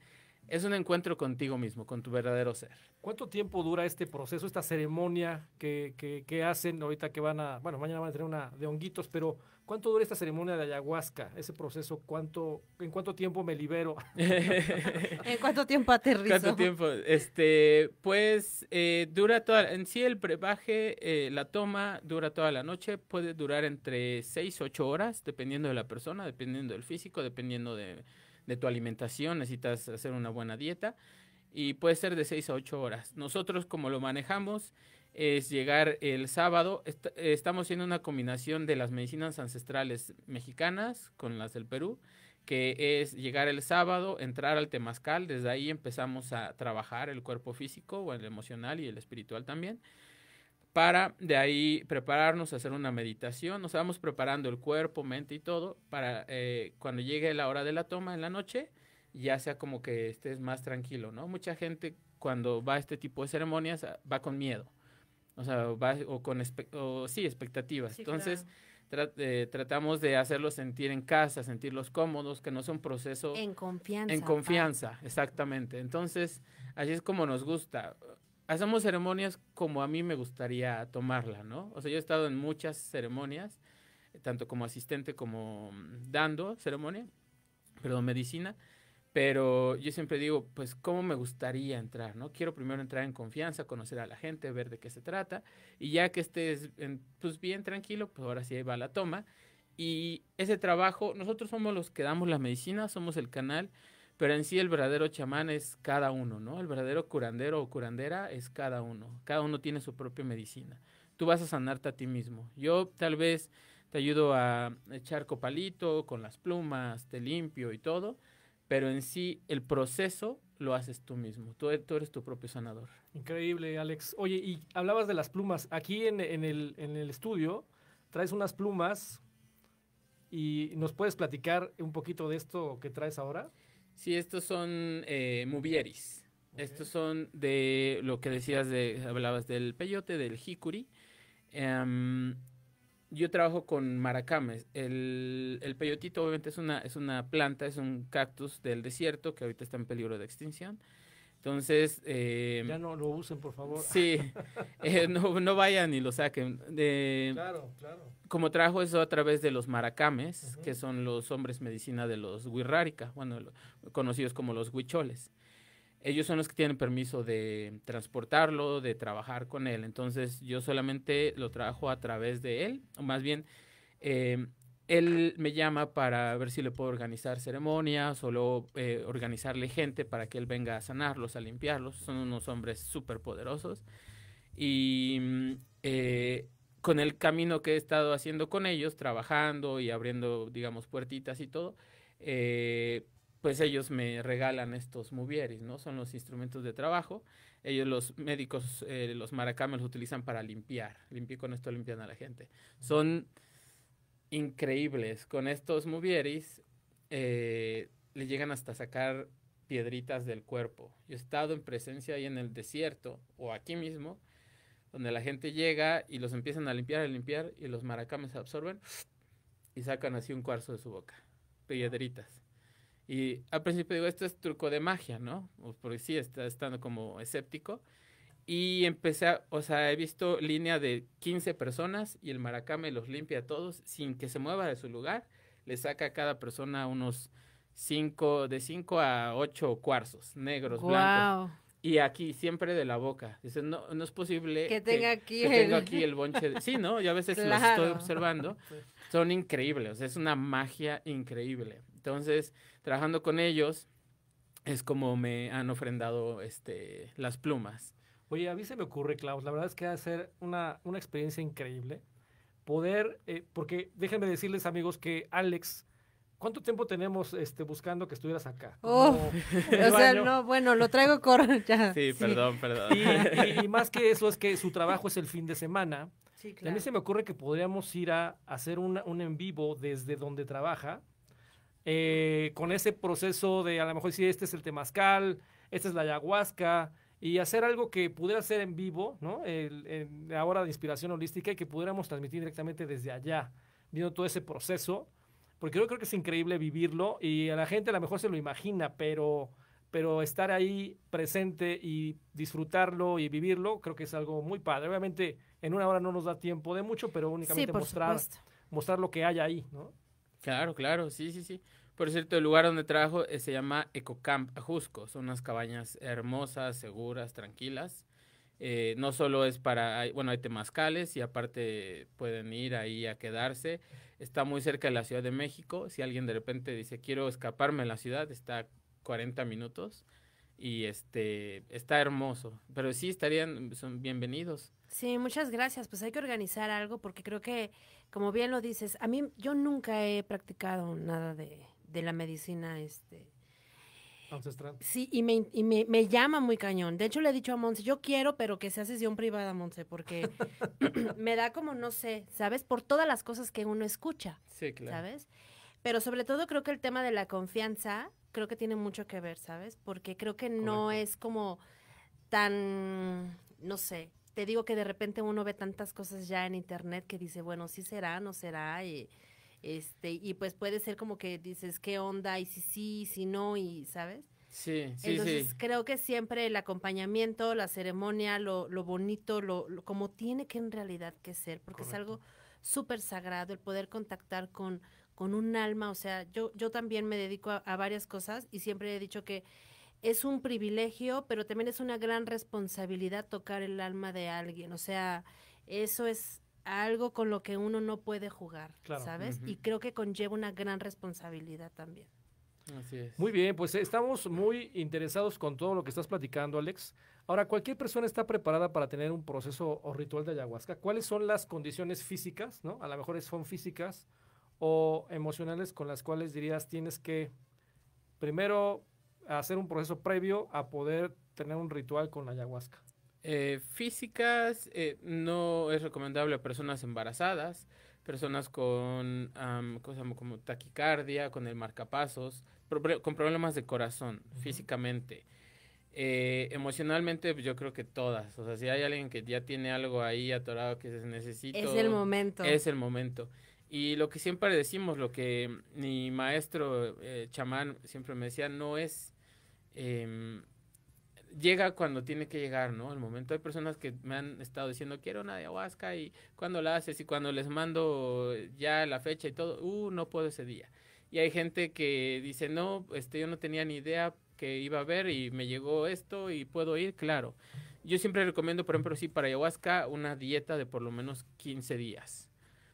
es un encuentro contigo mismo, con tu verdadero ser. ¿Cuánto tiempo dura este proceso, esta ceremonia que, que, hacen ahorita que van a, bueno, mañana van a tener una de honguitos, pero ¿cuánto dura esta ceremonia de ayahuasca? Ese proceso, ¿cuánto, ¿en cuánto tiempo me libero? ¿En cuánto tiempo aterrizo? ¿Cuánto tiempo? Este, pues eh, dura toda, en sí el prebaje, eh, la toma dura toda la noche, puede durar entre 6, ocho horas, dependiendo de la persona, dependiendo del físico, dependiendo de de tu alimentación, necesitas hacer una buena dieta y puede ser de seis a ocho horas. Nosotros como lo manejamos es llegar el sábado, estamos haciendo una combinación de las medicinas ancestrales mexicanas con las del Perú, que es llegar el sábado, entrar al temazcal, desde ahí empezamos a trabajar el cuerpo físico, o el emocional y el espiritual también para de ahí prepararnos a hacer una meditación. Nos vamos preparando el cuerpo, mente y todo para eh, cuando llegue la hora de la toma en la noche, ya sea como que estés más tranquilo, ¿no? Mucha gente cuando va a este tipo de ceremonias ah, va con miedo, o sea, va o con, o, sí, expectativas. Entonces... Eh, tratamos de hacerlos sentir en casa, sentirlos cómodos, que no es un proceso... En confianza. En confianza, exactamente. Entonces, así es como nos gusta hacemos ceremonias como a mí me gustaría tomarla, ¿no? O sea, yo he estado en muchas ceremonias, tanto como asistente como dando ceremonia, perdón, medicina, pero yo siempre digo, pues, ¿cómo me gustaría entrar, no? Quiero primero entrar en confianza, conocer a la gente, ver de qué se trata, y ya que estés, pues, bien tranquilo, pues ahora sí va la toma. Y ese trabajo, nosotros somos los que damos la medicina, somos el canal pero en sí el verdadero chamán es cada uno, ¿no? El verdadero curandero o curandera es cada uno. Cada uno tiene su propia medicina. Tú vas a sanarte a ti mismo. Yo tal vez te ayudo a echar copalito con las plumas, te limpio y todo, pero en sí el proceso lo haces tú mismo. Tú, eres tu propio sanador. Increíble, Alex. Oye, y hablabas de las plumas. Aquí el, en el estudio traes unas plumas y nos puedes platicar un poquito de esto que traes ahora. Sí, estos son eh, Estos son de lo que decías, de, hablabas del peyote, del jicuri. Em, yo trabajo con maracames. El, el, peyotito obviamente es una, es una planta, es un cactus del desierto que ahorita está en peligro de extinción. Entonces... Eh, ya no lo usen, por favor. Sí, eh, no, vayan y lo saquen. Eh, claro, claro. Como trajo eso a través de los maracames, que son los hombres medicina de los wirrárica, bueno, conocidos como los huicholes. Ellos son los que tienen permiso de transportarlo, de trabajar con él. Entonces yo solamente lo trabajo a través de él, o más bien él me llama para ver si le puedo organizar ceremonias o luego eh, organizarle gente para que él venga a sanarlos, a limpiarlos. Son unos hombres súper poderosos. Y mm, eh, con el camino que he estado haciendo con ellos, trabajando y abriendo, digamos, puertitas y todo, eh, pues ellos me regalan estos mubieris, ¿no? Son los instrumentos de trabajo. Ellos, los médicos, los maracames, los utilizan para limpiar. Limpiar con esto limpian a la gente. Son increíbles. Con estos movieris eh, le llegan hasta sacar piedritas del cuerpo. Yo he estado en presencia ahí en el desierto o aquí mismo, donde la gente llega y los empiezan a limpiar, a limpiar y los maracames se absorben y sacan así un cuarzo de su boca, piedritas. Y al principio digo, esto es truco de magia, ¿no? Pues, porque sí, está estando como escéptico, y empecé, o sea, he visto línea de 15 personas y el maracame los limpia a todos sin que se mueva de su lugar. Le saca a cada persona unos cinco, de 5 a 8 cuarzos negros, blancos. Y aquí, siempre de la boca. Dice, no, es posible que tenga aquí, el... aquí el bonche. Sí, ¿no? Yo a veces los estoy observando. Son increíbles, es una magia increíble. Entonces, trabajando con ellos, es como me han ofrendado este, las plumas. Oye, a mí se me ocurre, Klaus, la verdad es que va a ser una, experiencia increíble poder, eh, porque déjenme decirles, amigos, que Alex, ¿cuánto tiempo tenemos este, buscando que estuvieras acá? Oh, o sea, no, bueno, lo traigo con ya. Sí, perdón, perdón. Y, más que eso es que su trabajo es el fin de semana. Sí, claro. A mí se me ocurre que podríamos ir a hacer un, en vivo desde donde trabaja, eh, con ese proceso de, a lo mejor si este es el temazcal, esta es la ayahuasca, y hacer algo que pudiera ser en vivo, ¿no? El, la hora de inspiración holística y que pudiéramos transmitir directamente desde allá, viendo todo ese proceso, porque yo creo que es increíble vivirlo y a la gente a lo mejor se lo imagina, pero, pero estar ahí presente y disfrutarlo y vivirlo, creo que es algo muy padre. Obviamente en una hora no nos da tiempo de mucho, pero únicamente mostrar, mostrar lo que hay ahí, ¿no? Claro, claro, sí, sí, sí. Por cierto, el lugar donde trabajo eh, se llama Ecocamp Ajusco. Son unas cabañas hermosas, seguras, tranquilas. Eh, no solo es para, bueno, hay temazcales y aparte pueden ir ahí a quedarse. Está muy cerca de la Ciudad de México. Si alguien de repente dice, quiero escaparme de la ciudad, está 40 minutos y este está hermoso. Pero sí estarían, son bienvenidos. Sí, muchas gracias. Pues hay que organizar algo porque creo que, como bien lo dices, a mí yo nunca he practicado nada de de la medicina este, Ancestral. Sí, y, me, y me, me, llama muy cañón. De hecho, le he dicho a Monse, yo quiero, pero que sea sesión privada, Monse, porque me da como, no sé, ¿sabes? Por todas las cosas que uno escucha. Sí, claro. ¿Sabes? Pero sobre todo creo que el tema de la confianza, creo que tiene mucho que ver, ¿sabes? Porque creo que no es como tan, no sé, te digo que de repente uno ve tantas cosas ya en internet que dice, bueno, sí será, no será, y... Este, y pues puede ser como que dices, ¿qué onda? Y si sí, si no, y ¿sabes? Sí, sí, Entonces creo que siempre el acompañamiento, la ceremonia, lo, lo bonito, lo, como tiene que en realidad que ser, porque es algo súper sagrado el poder contactar con, con un alma. O sea, yo, yo también me dedico a, varias cosas y siempre he dicho que es un privilegio, pero también es una gran responsabilidad tocar el alma de alguien. O sea, eso es algo con lo que uno no puede jugar, ¿sabes? Y creo que conlleva una gran responsabilidad también. Así es. Muy bien, pues eh, estamos muy interesados con todo lo que estás platicando, Alex. Ahora, ¿cualquier persona está preparada para tener un proceso o ritual de ayahuasca? ¿Cuáles son las condiciones físicas, no? A lo mejor son físicas o emocionales con las cuales dirías tienes que primero hacer un proceso previo a poder tener un ritual con la ayahuasca. Eh, físicas eh, no es recomendable a personas embarazadas, personas con cosas como, taquicardia, con el marcapasos, con problemas de corazón físicamente. Eh, emocionalmente, pues, yo creo que todas. O sea, si hay alguien que ya tiene algo ahí atorado que se necesita. Es el momento. Es el momento. Y lo que siempre decimos, lo que mi maestro chamán siempre me decía, no es em, llega cuando tiene que llegar, ¿no? El momento. Hay personas que me han estado diciendo, quiero una ayahuasca y cuando la haces y cuando les mando ya la fecha y todo, uh, no puedo ese día. Y hay gente que dice, no, este, yo no tenía ni idea que iba a ver y me llegó esto y puedo ir, claro. Yo siempre recomiendo, por ejemplo, sí, para ayahuasca, una dieta de por lo menos 15 días.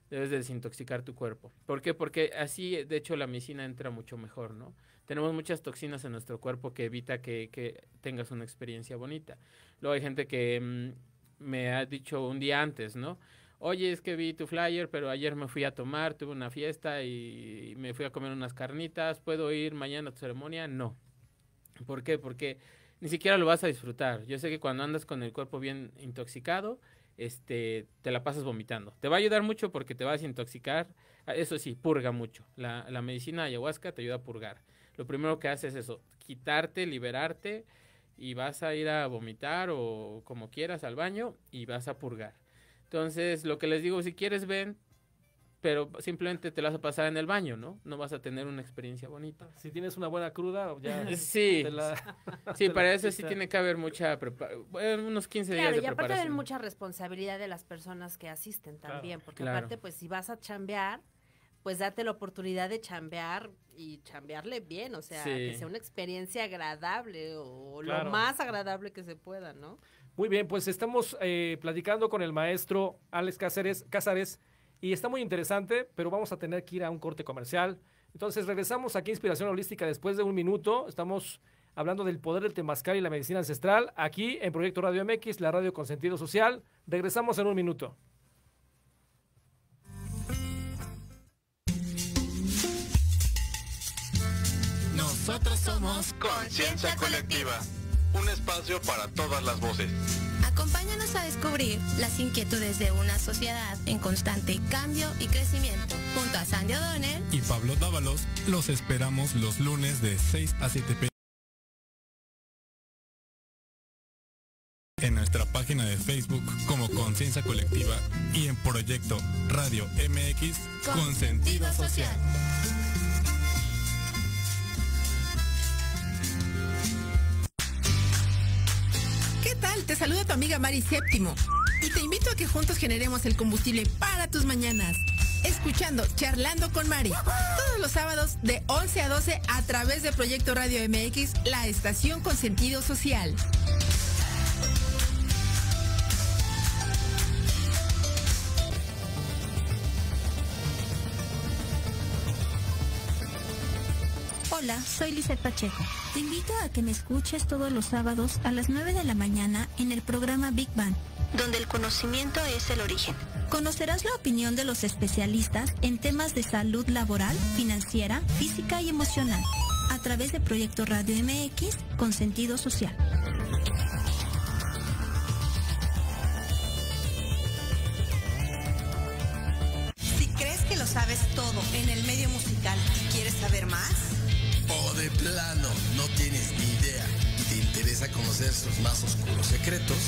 Debes desintoxicar tu cuerpo. ¿Por qué? Porque así, de hecho, la medicina entra mucho mejor, ¿no? tenemos muchas toxinas en nuestro cuerpo que evita que, tengas una experiencia bonita. Luego hay gente que mm, me ha dicho un día antes, ¿no? Oye, es que vi tu flyer, pero ayer me fui a tomar, tuve una fiesta y, me fui a comer unas carnitas. ¿Puedo ir mañana a tu ceremonia? No. ¿Por qué? Porque ni siquiera lo vas a disfrutar. Yo sé que cuando andas con el cuerpo bien intoxicado, este, te la pasas vomitando. Te va a ayudar mucho porque te vas a intoxicar. Ah, eso sí, purga mucho. La, la medicina ayahuasca te ayuda a purgar lo primero que hace es eso, quitarte, liberarte y vas a ir a vomitar o como quieras al baño y vas a purgar. Entonces, lo que les digo, si quieres ven, pero simplemente te la vas a pasar en el baño, ¿no? No vas a tener una experiencia bonita. Si tienes una buena cruda, ya. sí. sí, para eso sí tiene que haber mucha unos 15 días de preparación. Claro, y aparte de mucha responsabilidad de las personas que asisten también, porque aparte pues si vas a chambear, pues date la oportunidad de chambear y chambearle bien, o sea, que sea una experiencia agradable o lo más agradable que se pueda, ¿no? Muy bien, pues estamos eh, platicando con el maestro Alex Cáceres, Casares y está muy interesante, pero vamos a tener que ir a un corte comercial. Entonces regresamos aquí Inspiración Holística después de un minuto. Estamos hablando del poder del temazcal y la medicina ancestral aquí en Proyecto Radio MX, la radio con sentido social. Regresamos en un minuto. Nosotros somos Conciencia Colectiva, un espacio para todas las voces. Acompáñanos a descubrir las inquietudes de una sociedad en constante cambio y crecimiento. Junto a Sandy O'Donnell y Pablo Dávalos, los esperamos los lunes de 6 a 7 p.m. en nuestra página de Facebook como Conciencia Colectiva y en Proyecto Radio MX con, sentido social. Te saluda tu amiga Mari Séptimo y te invito a que juntos generemos el combustible para tus mañanas. Escuchando Charlando con Mari, todos los sábados de 11 a 12 a través de Proyecto Radio MX, la estación con sentido social. Hola, soy Lizeth Pacheco. Te invito a que me escuches todos los sábados a las 9 de la mañana en el programa Big Bang, donde el conocimiento es el origen. Conocerás la opinión de los especialistas en temas de salud laboral, financiera, física y emocional, a través de Proyecto Radio MX con sentido social. Si crees que lo sabes todo en el medio musical y quieres saber más, o de plano, no tienes ni idea y te interesa conocer sus más oscuros secretos.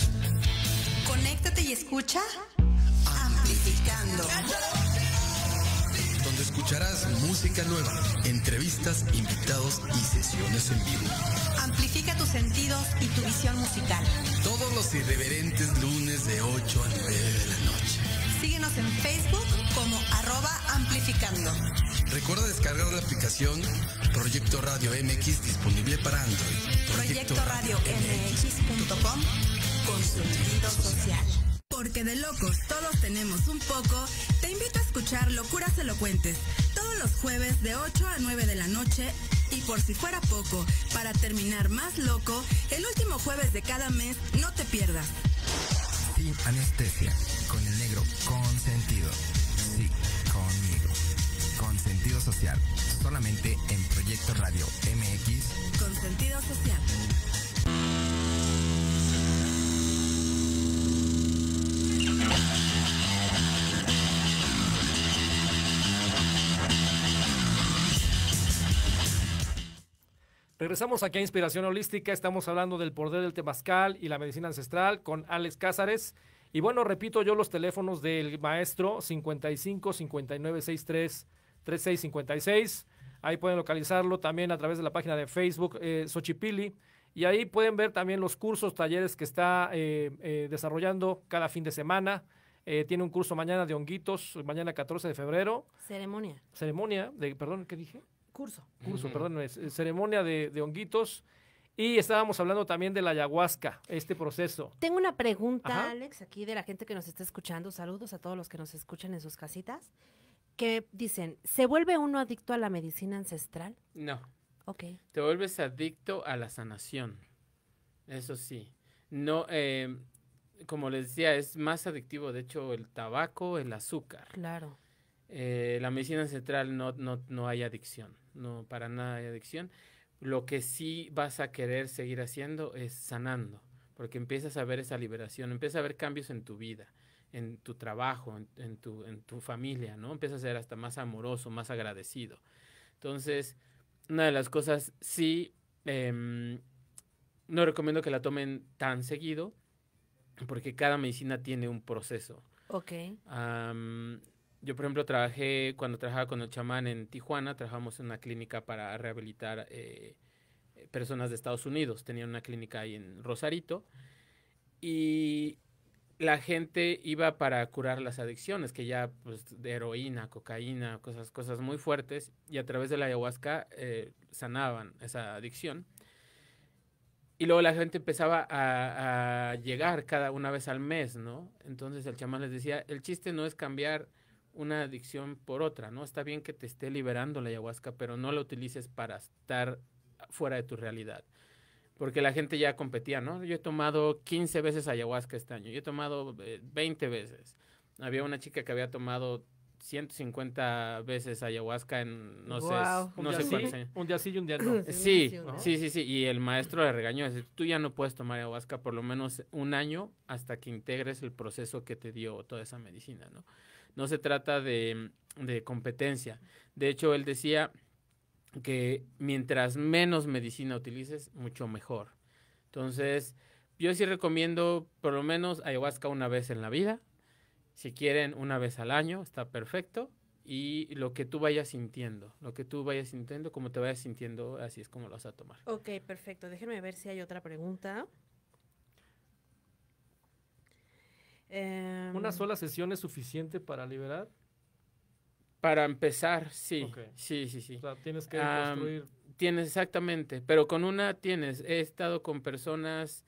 Conéctate y escucha. Amplificando. Donde escucharás música nueva, entrevistas, invitados y sesiones en vivo. Amplifica tus sentidos y tu visión musical. Todos los irreverentes lunes de 8 a 9 de la en Facebook como arroba amplificando. Recuerda descargar la aplicación Proyecto Radio MX disponible para Android. Proyecto, Radio MX.com con su social. Porque de locos todos tenemos un poco, te invito a escuchar Locuras Elocuentes todos los jueves de 8 a 9 de la noche y por si fuera poco, para terminar más loco, el último jueves de cada mes no te pierdas anestesia, con el negro consentido. Sí, conmigo. Con sentido social, solamente en Proyecto Radio MX. Con sentido social. Regresamos aquí a Inspiración Holística. Estamos hablando del poder del temazcal y la medicina ancestral con Alex Cázares. Y bueno, repito yo los teléfonos del maestro 55 59 63 3656. Ahí pueden localizarlo también a través de la página de Facebook eh, Xochipili. Y ahí pueden ver también los cursos, talleres que está eh, eh, desarrollando cada fin de semana. Eh, tiene un curso mañana de honguitos, mañana 14 de febrero. Ceremonia. Ceremonia, de, perdón, ¿qué dije? Curso. Curso, perdón, es, eh, ceremonia de, honguitos. Y estábamos hablando también de la ayahuasca, este proceso. Tengo una pregunta, Alex, aquí de la gente que nos está escuchando. Saludos a todos los que nos escuchan en sus casitas. Que dicen, ¿se vuelve uno adicto a la medicina ancestral? No. Ok. Te vuelves adicto a la sanación. Eso sí. No, eh, como les decía, es más adictivo, de hecho, el tabaco, el azúcar. Claro. Eh, la medicina central no, no, hay adicción, no para nada hay adicción. Lo que sí vas a querer seguir haciendo es sanando, porque empiezas a ver esa liberación, empiezas a ver cambios en tu vida, en tu trabajo, en, tu, en tu familia, ¿no? Empiezas a ser hasta más amoroso, más agradecido. Entonces, una de las cosas sí, em, no recomiendo que la tomen tan seguido, porque cada medicina tiene un proceso. Ok. Yo, por ejemplo, trabajé, cuando trabajaba con el chamán en Tijuana, trabajamos en una clínica para rehabilitar eh, eh, personas de Estados Unidos. Tenía una clínica ahí en Rosarito. Y la gente iba para curar las adicciones, que ya pues, de heroína, cocaína, cosas, cosas muy fuertes, y a través de la ayahuasca eh, sanaban esa adicción. Y luego la gente empezaba a, a, llegar cada una vez al mes, ¿no? Entonces el chamán les decía, el chiste no es cambiar una adicción por otra, ¿no? Está bien que te esté liberando la ayahuasca, pero no la utilices para estar fuera de tu realidad. Porque la gente ya competía, ¿no? Yo he tomado 15 veces ayahuasca este año, yo he tomado 20 eh, veces. Había una chica que había tomado 150 veces ayahuasca en no sé, no sé sí, Un día sí y un día no. Sí, sí, sí, sí, Y el maestro le regañó, dice, tú ya no puedes tomar ayahuasca por lo menos un año hasta que integres el proceso que te dio toda esa medicina, ¿no? no se trata de, competencia. De hecho, él decía que mientras menos medicina utilices, mucho mejor. Entonces, yo sí recomiendo por lo menos ayahuasca una vez en la vida. Si quieren, una vez al año, está perfecto. Y lo que tú vayas sintiendo, lo que tú vayas sintiendo, como te vayas sintiendo, así es como lo vas a tomar. Ok, perfecto. Déjenme ver si hay otra pregunta. Em, ¿Una sola sesión es suficiente para liberar? Para empezar, sí. Sí, sí, sí. O sea, tienes que Tienes, exactamente. Pero con una tienes. He estado con personas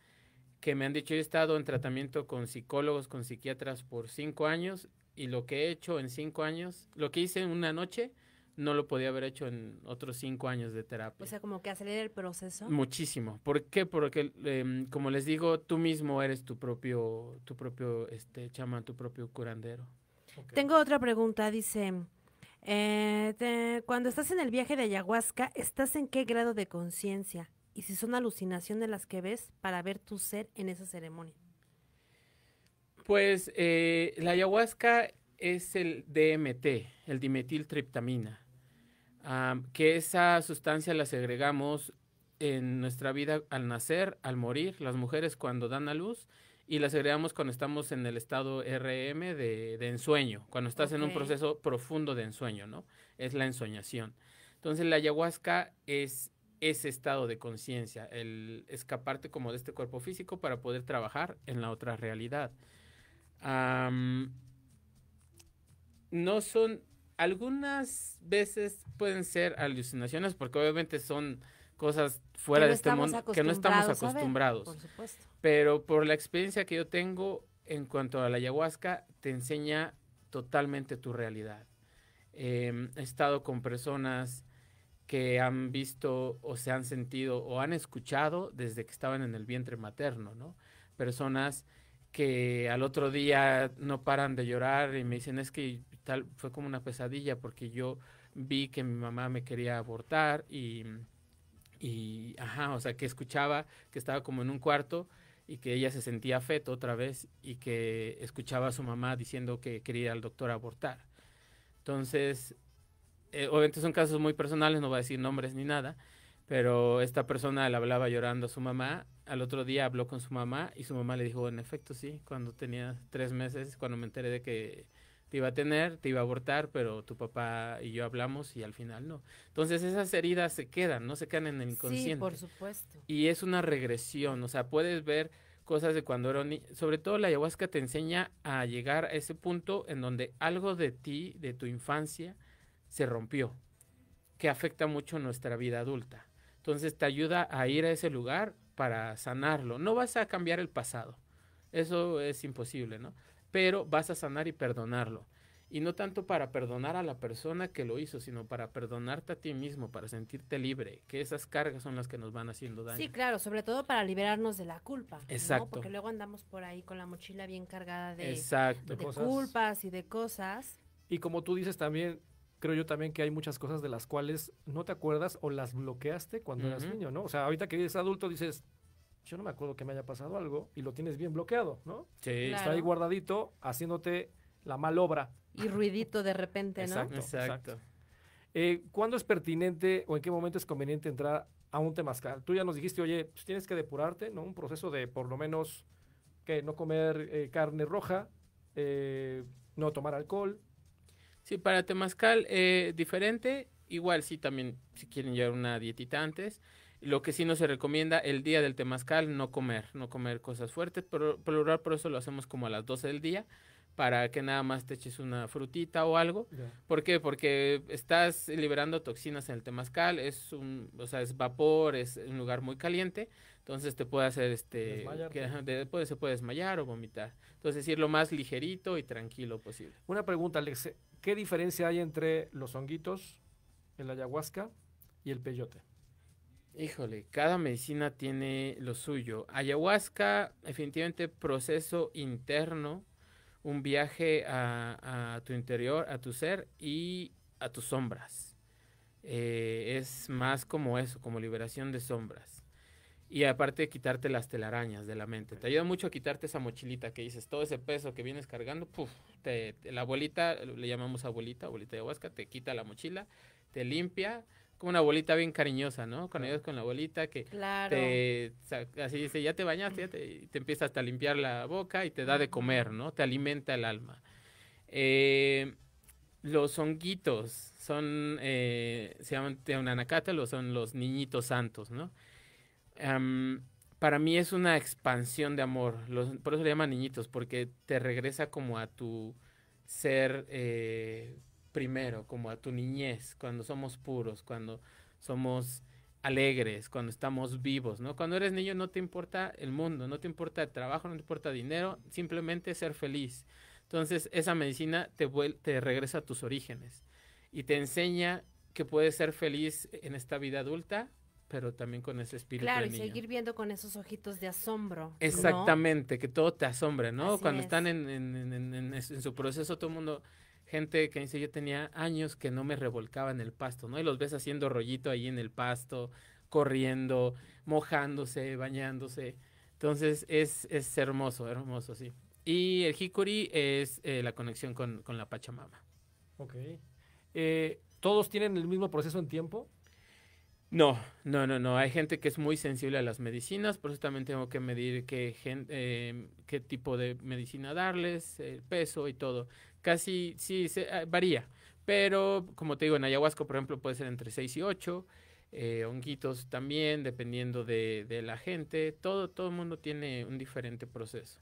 que me han dicho, he estado en tratamiento con psicólogos, con psiquiatras por cinco años y lo que he hecho en cinco años, lo que hice en una noche, no lo podía haber hecho en otros cinco años de terapia. O sea, como que acelerar el proceso. Muchísimo. ¿Por qué? Porque, em, como les digo, tú mismo eres tu propio, tu propio este, chamán, tu propio curandero. Tengo otra pregunta, dice, eh, cuando estás en el viaje de ayahuasca, ¿estás en qué grado de conciencia? Y si son alucinaciones las que ves para ver tu ser en esa ceremonia. Pues eh, la ayahuasca es el DMT, el dimetiltriptamina que esa sustancia la segregamos en nuestra vida al nacer, al morir, las mujeres cuando dan a luz y la segregamos cuando estamos en el estado RM de, ensueño, cuando estás en un proceso profundo de ensueño, ¿no? Es la ensoñación. Entonces la ayahuasca es ese estado de conciencia, el escaparte como de este cuerpo físico para poder trabajar en la otra realidad. no son algunas veces pueden ser alucinaciones porque obviamente son cosas fuera de este mundo que no estamos acostumbrados. Pero por la experiencia que yo tengo en cuanto a la ayahuasca, te enseña totalmente tu realidad. Em, he estado con personas que han visto o se han sentido o han escuchado desde que estaban en el vientre materno, ¿no? Personas que al otro día no paran de llorar y me dicen es que tal fue como una pesadilla porque yo vi que mi mamá me quería abortar y, y ajá, o sea, que escuchaba que estaba como en un cuarto y que ella se sentía feto otra vez y que escuchaba a su mamá diciendo que quería al doctor abortar. Entonces, eh, obviamente son casos muy personales, no voy a decir nombres ni nada, pero esta persona le hablaba llorando a su mamá al otro día habló con su mamá y su mamá le dijo, en efecto, sí, cuando tenía tres meses, cuando me enteré de que te iba a tener, te iba a abortar, pero tu papá y yo hablamos y al final no. Entonces esas heridas se quedan, no se quedan en el inconsciente. Sí, por supuesto. Y es una regresión, o sea, puedes ver cosas de cuando era niño. Sobre todo la ayahuasca te enseña a llegar a ese punto en donde algo de ti, de tu infancia, se rompió, que afecta mucho nuestra vida adulta. Entonces te ayuda a ir a ese lugar para sanarlo. No vas a cambiar el pasado. Eso es imposible, ¿no? Pero vas a sanar y perdonarlo. Y no tanto para perdonar a la persona que lo hizo, sino para perdonarte a ti mismo, para sentirte libre, que esas cargas son las que nos van haciendo daño. Sí, claro, sobre todo para liberarnos de la culpa. Exacto. Porque luego andamos por ahí con la mochila bien cargada de, culpas y de cosas. Y como tú dices también, creo yo también que hay muchas cosas de las cuales no te acuerdas o las bloqueaste cuando eras niño, ¿no? O sea, ahorita que eres adulto dices, yo no me acuerdo que me haya pasado algo y lo tienes bien bloqueado, ¿no? Sí. Está ahí guardadito haciéndote la mal obra. Y ruidito de repente, ¿no? Exacto. exacto. Eh, ¿Cuándo es pertinente o en qué momento es conveniente entrar a un temazcal? Tú ya nos dijiste, oye, pues tienes que depurarte, ¿no? Un proceso de por lo menos que no comer eh, carne roja, eh, no tomar alcohol, Sí, para temazcal eh, diferente, igual sí también, si quieren llevar una dietita antes. Lo que sí no se recomienda el día del temazcal, no comer, no comer cosas fuertes, pero por eso lo hacemos como a las 12 del día, para que nada más te eches una frutita o algo. ¿Por qué? Porque estás liberando toxinas en el temazcal, es un, o sea, es vapor, es un lugar muy caliente, entonces te puede hacer este que, después se puede desmayar o vomitar. Entonces ir lo más ligerito y tranquilo posible. Una pregunta, Alex, ¿Qué diferencia hay entre los honguitos, el ayahuasca y el peyote? Híjole, cada medicina tiene lo suyo. Ayahuasca, definitivamente proceso interno, un viaje a, tu interior, a tu ser y a tus sombras. Eh, es más como eso, como liberación de sombras. Y aparte de quitarte las telarañas de la mente. Te ayuda mucho a quitarte esa mochilita que dices, todo ese peso que vienes cargando, puff, la abuelita, le llamamos abuelita, abuelita de Huasca, te quita la mochila, te limpia, como una abuelita bien cariñosa, ¿no? Con ellos, con la abuelita que claro. así dice, ya te bañaste, ya te, te, empieza hasta a limpiar la boca y te da de comer, ¿no? Te alimenta el alma. Eh, los honguitos son, eh, se llaman los son los niñitos santos, ¿no? para mí es una expansión de amor. por eso le llaman niñitos, porque te regresa como a tu ser eh, primero, como a tu niñez, cuando somos puros, cuando somos alegres, cuando estamos vivos, ¿no? Cuando eres niño no te importa el mundo, no te importa el trabajo, no te importa dinero, simplemente ser feliz. Entonces esa medicina te, te regresa a tus orígenes y te enseña que puedes ser feliz en esta vida adulta pero también con ese espíritu. Claro, y seguir viendo con esos ojitos de asombro. Exactamente, que todo te asombre, ¿no? Cuando están en, su proceso, todo el mundo, gente que dice, yo tenía años que no me revolcaba en el pasto, ¿no? Y los ves haciendo rollito ahí en el pasto, corriendo, mojándose, bañándose. Entonces es, hermoso, hermoso, sí. Y el hikuri es eh, la conexión con, la Pachamama. Ok. Eh, ¿Todos tienen el mismo proceso en tiempo? No, no, no, no. Hay gente que es muy sensible a las medicinas, por eso también tengo que medir qué, eh, qué tipo de medicina darles, el peso y todo. Casi, sí, ah, varía. Pero, como te digo, en ayahuasca, por ejemplo, puede ser entre 6 y 8. Eh, honguitos también, dependiendo de, la gente. Todo, todo el mundo tiene un diferente proceso.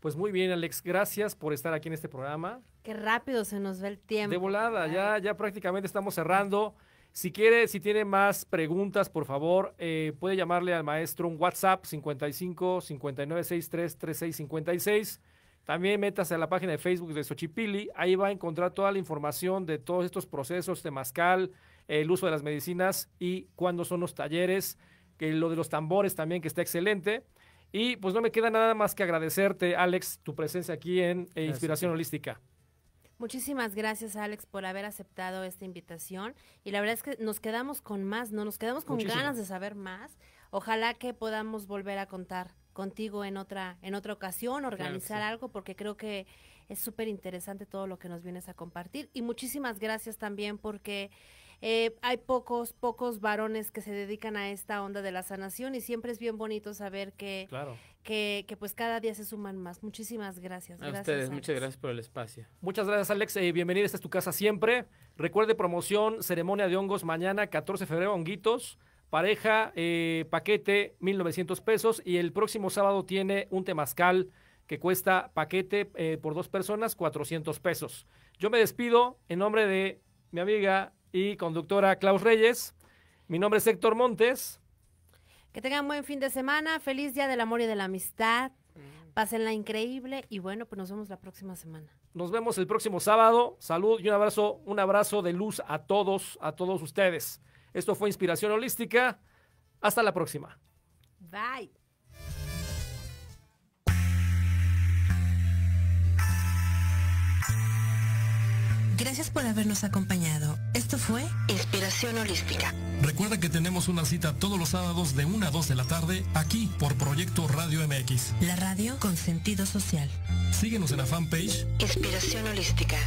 Pues muy bien, Alex, gracias por estar aquí en este programa. Qué rápido se nos ve el tiempo. De volada, ya, ya prácticamente estamos cerrando. Si quiere, si tiene más preguntas, por favor, eh, puede llamarle al maestro un WhatsApp 55 59 63 También métase a la página de Facebook de Xochipili. Ahí va a encontrar toda la información de todos estos procesos de mascal, el uso de las medicinas y cuándo son los talleres, que lo de los tambores también, que está excelente. Y pues no me queda nada más que agradecerte, Alex, tu presencia aquí en eh, Inspiración Holística. Muchísimas gracias, Alex, por haber aceptado esta invitación. Y la verdad es que nos quedamos con más, ¿no? Nos quedamos con ganas de saber más. Ojalá que podamos volver a contar contigo en otra, en otra ocasión, organizar algo, porque creo que es súper interesante todo lo que nos vienes a compartir. Y muchísimas gracias también porque eh, hay pocos, pocos varones que se dedican a esta onda de la sanación y siempre es bien bonito saber que claro que, pues cada día se suman más. Muchísimas gracias. A ustedes, muchas gracias por el espacio. Muchas gracias, Alex. Eh, bienvenida, esta es tu casa siempre. Recuerde promoción, ceremonia de hongos mañana, 14 de febrero, honguitos. Pareja, eh, paquete, 1,900 pesos. Y el próximo sábado tiene un temazcal que cuesta paquete eh, por dos personas, 400 pesos. Yo me despido en nombre de mi amiga y conductora Claus Reyes. Mi nombre es Héctor Montes. Que tengan buen fin de semana, feliz día del amor y de la amistad. Mm. Pásenla increíble y bueno, pues nos vemos la próxima semana. Nos vemos el próximo sábado. Salud y un abrazo, un abrazo de luz a todos, a todos ustedes. Esto fue Inspiración Holística. Hasta la próxima. Bye. Gracias por habernos acompañado. Esto fue Inspiración Holística. Recuerda que tenemos una cita todos los sábados de 1 a 2 de la tarde aquí por Proyecto Radio MX. La radio con sentido social. Síguenos en la fanpage Inspiración Holística.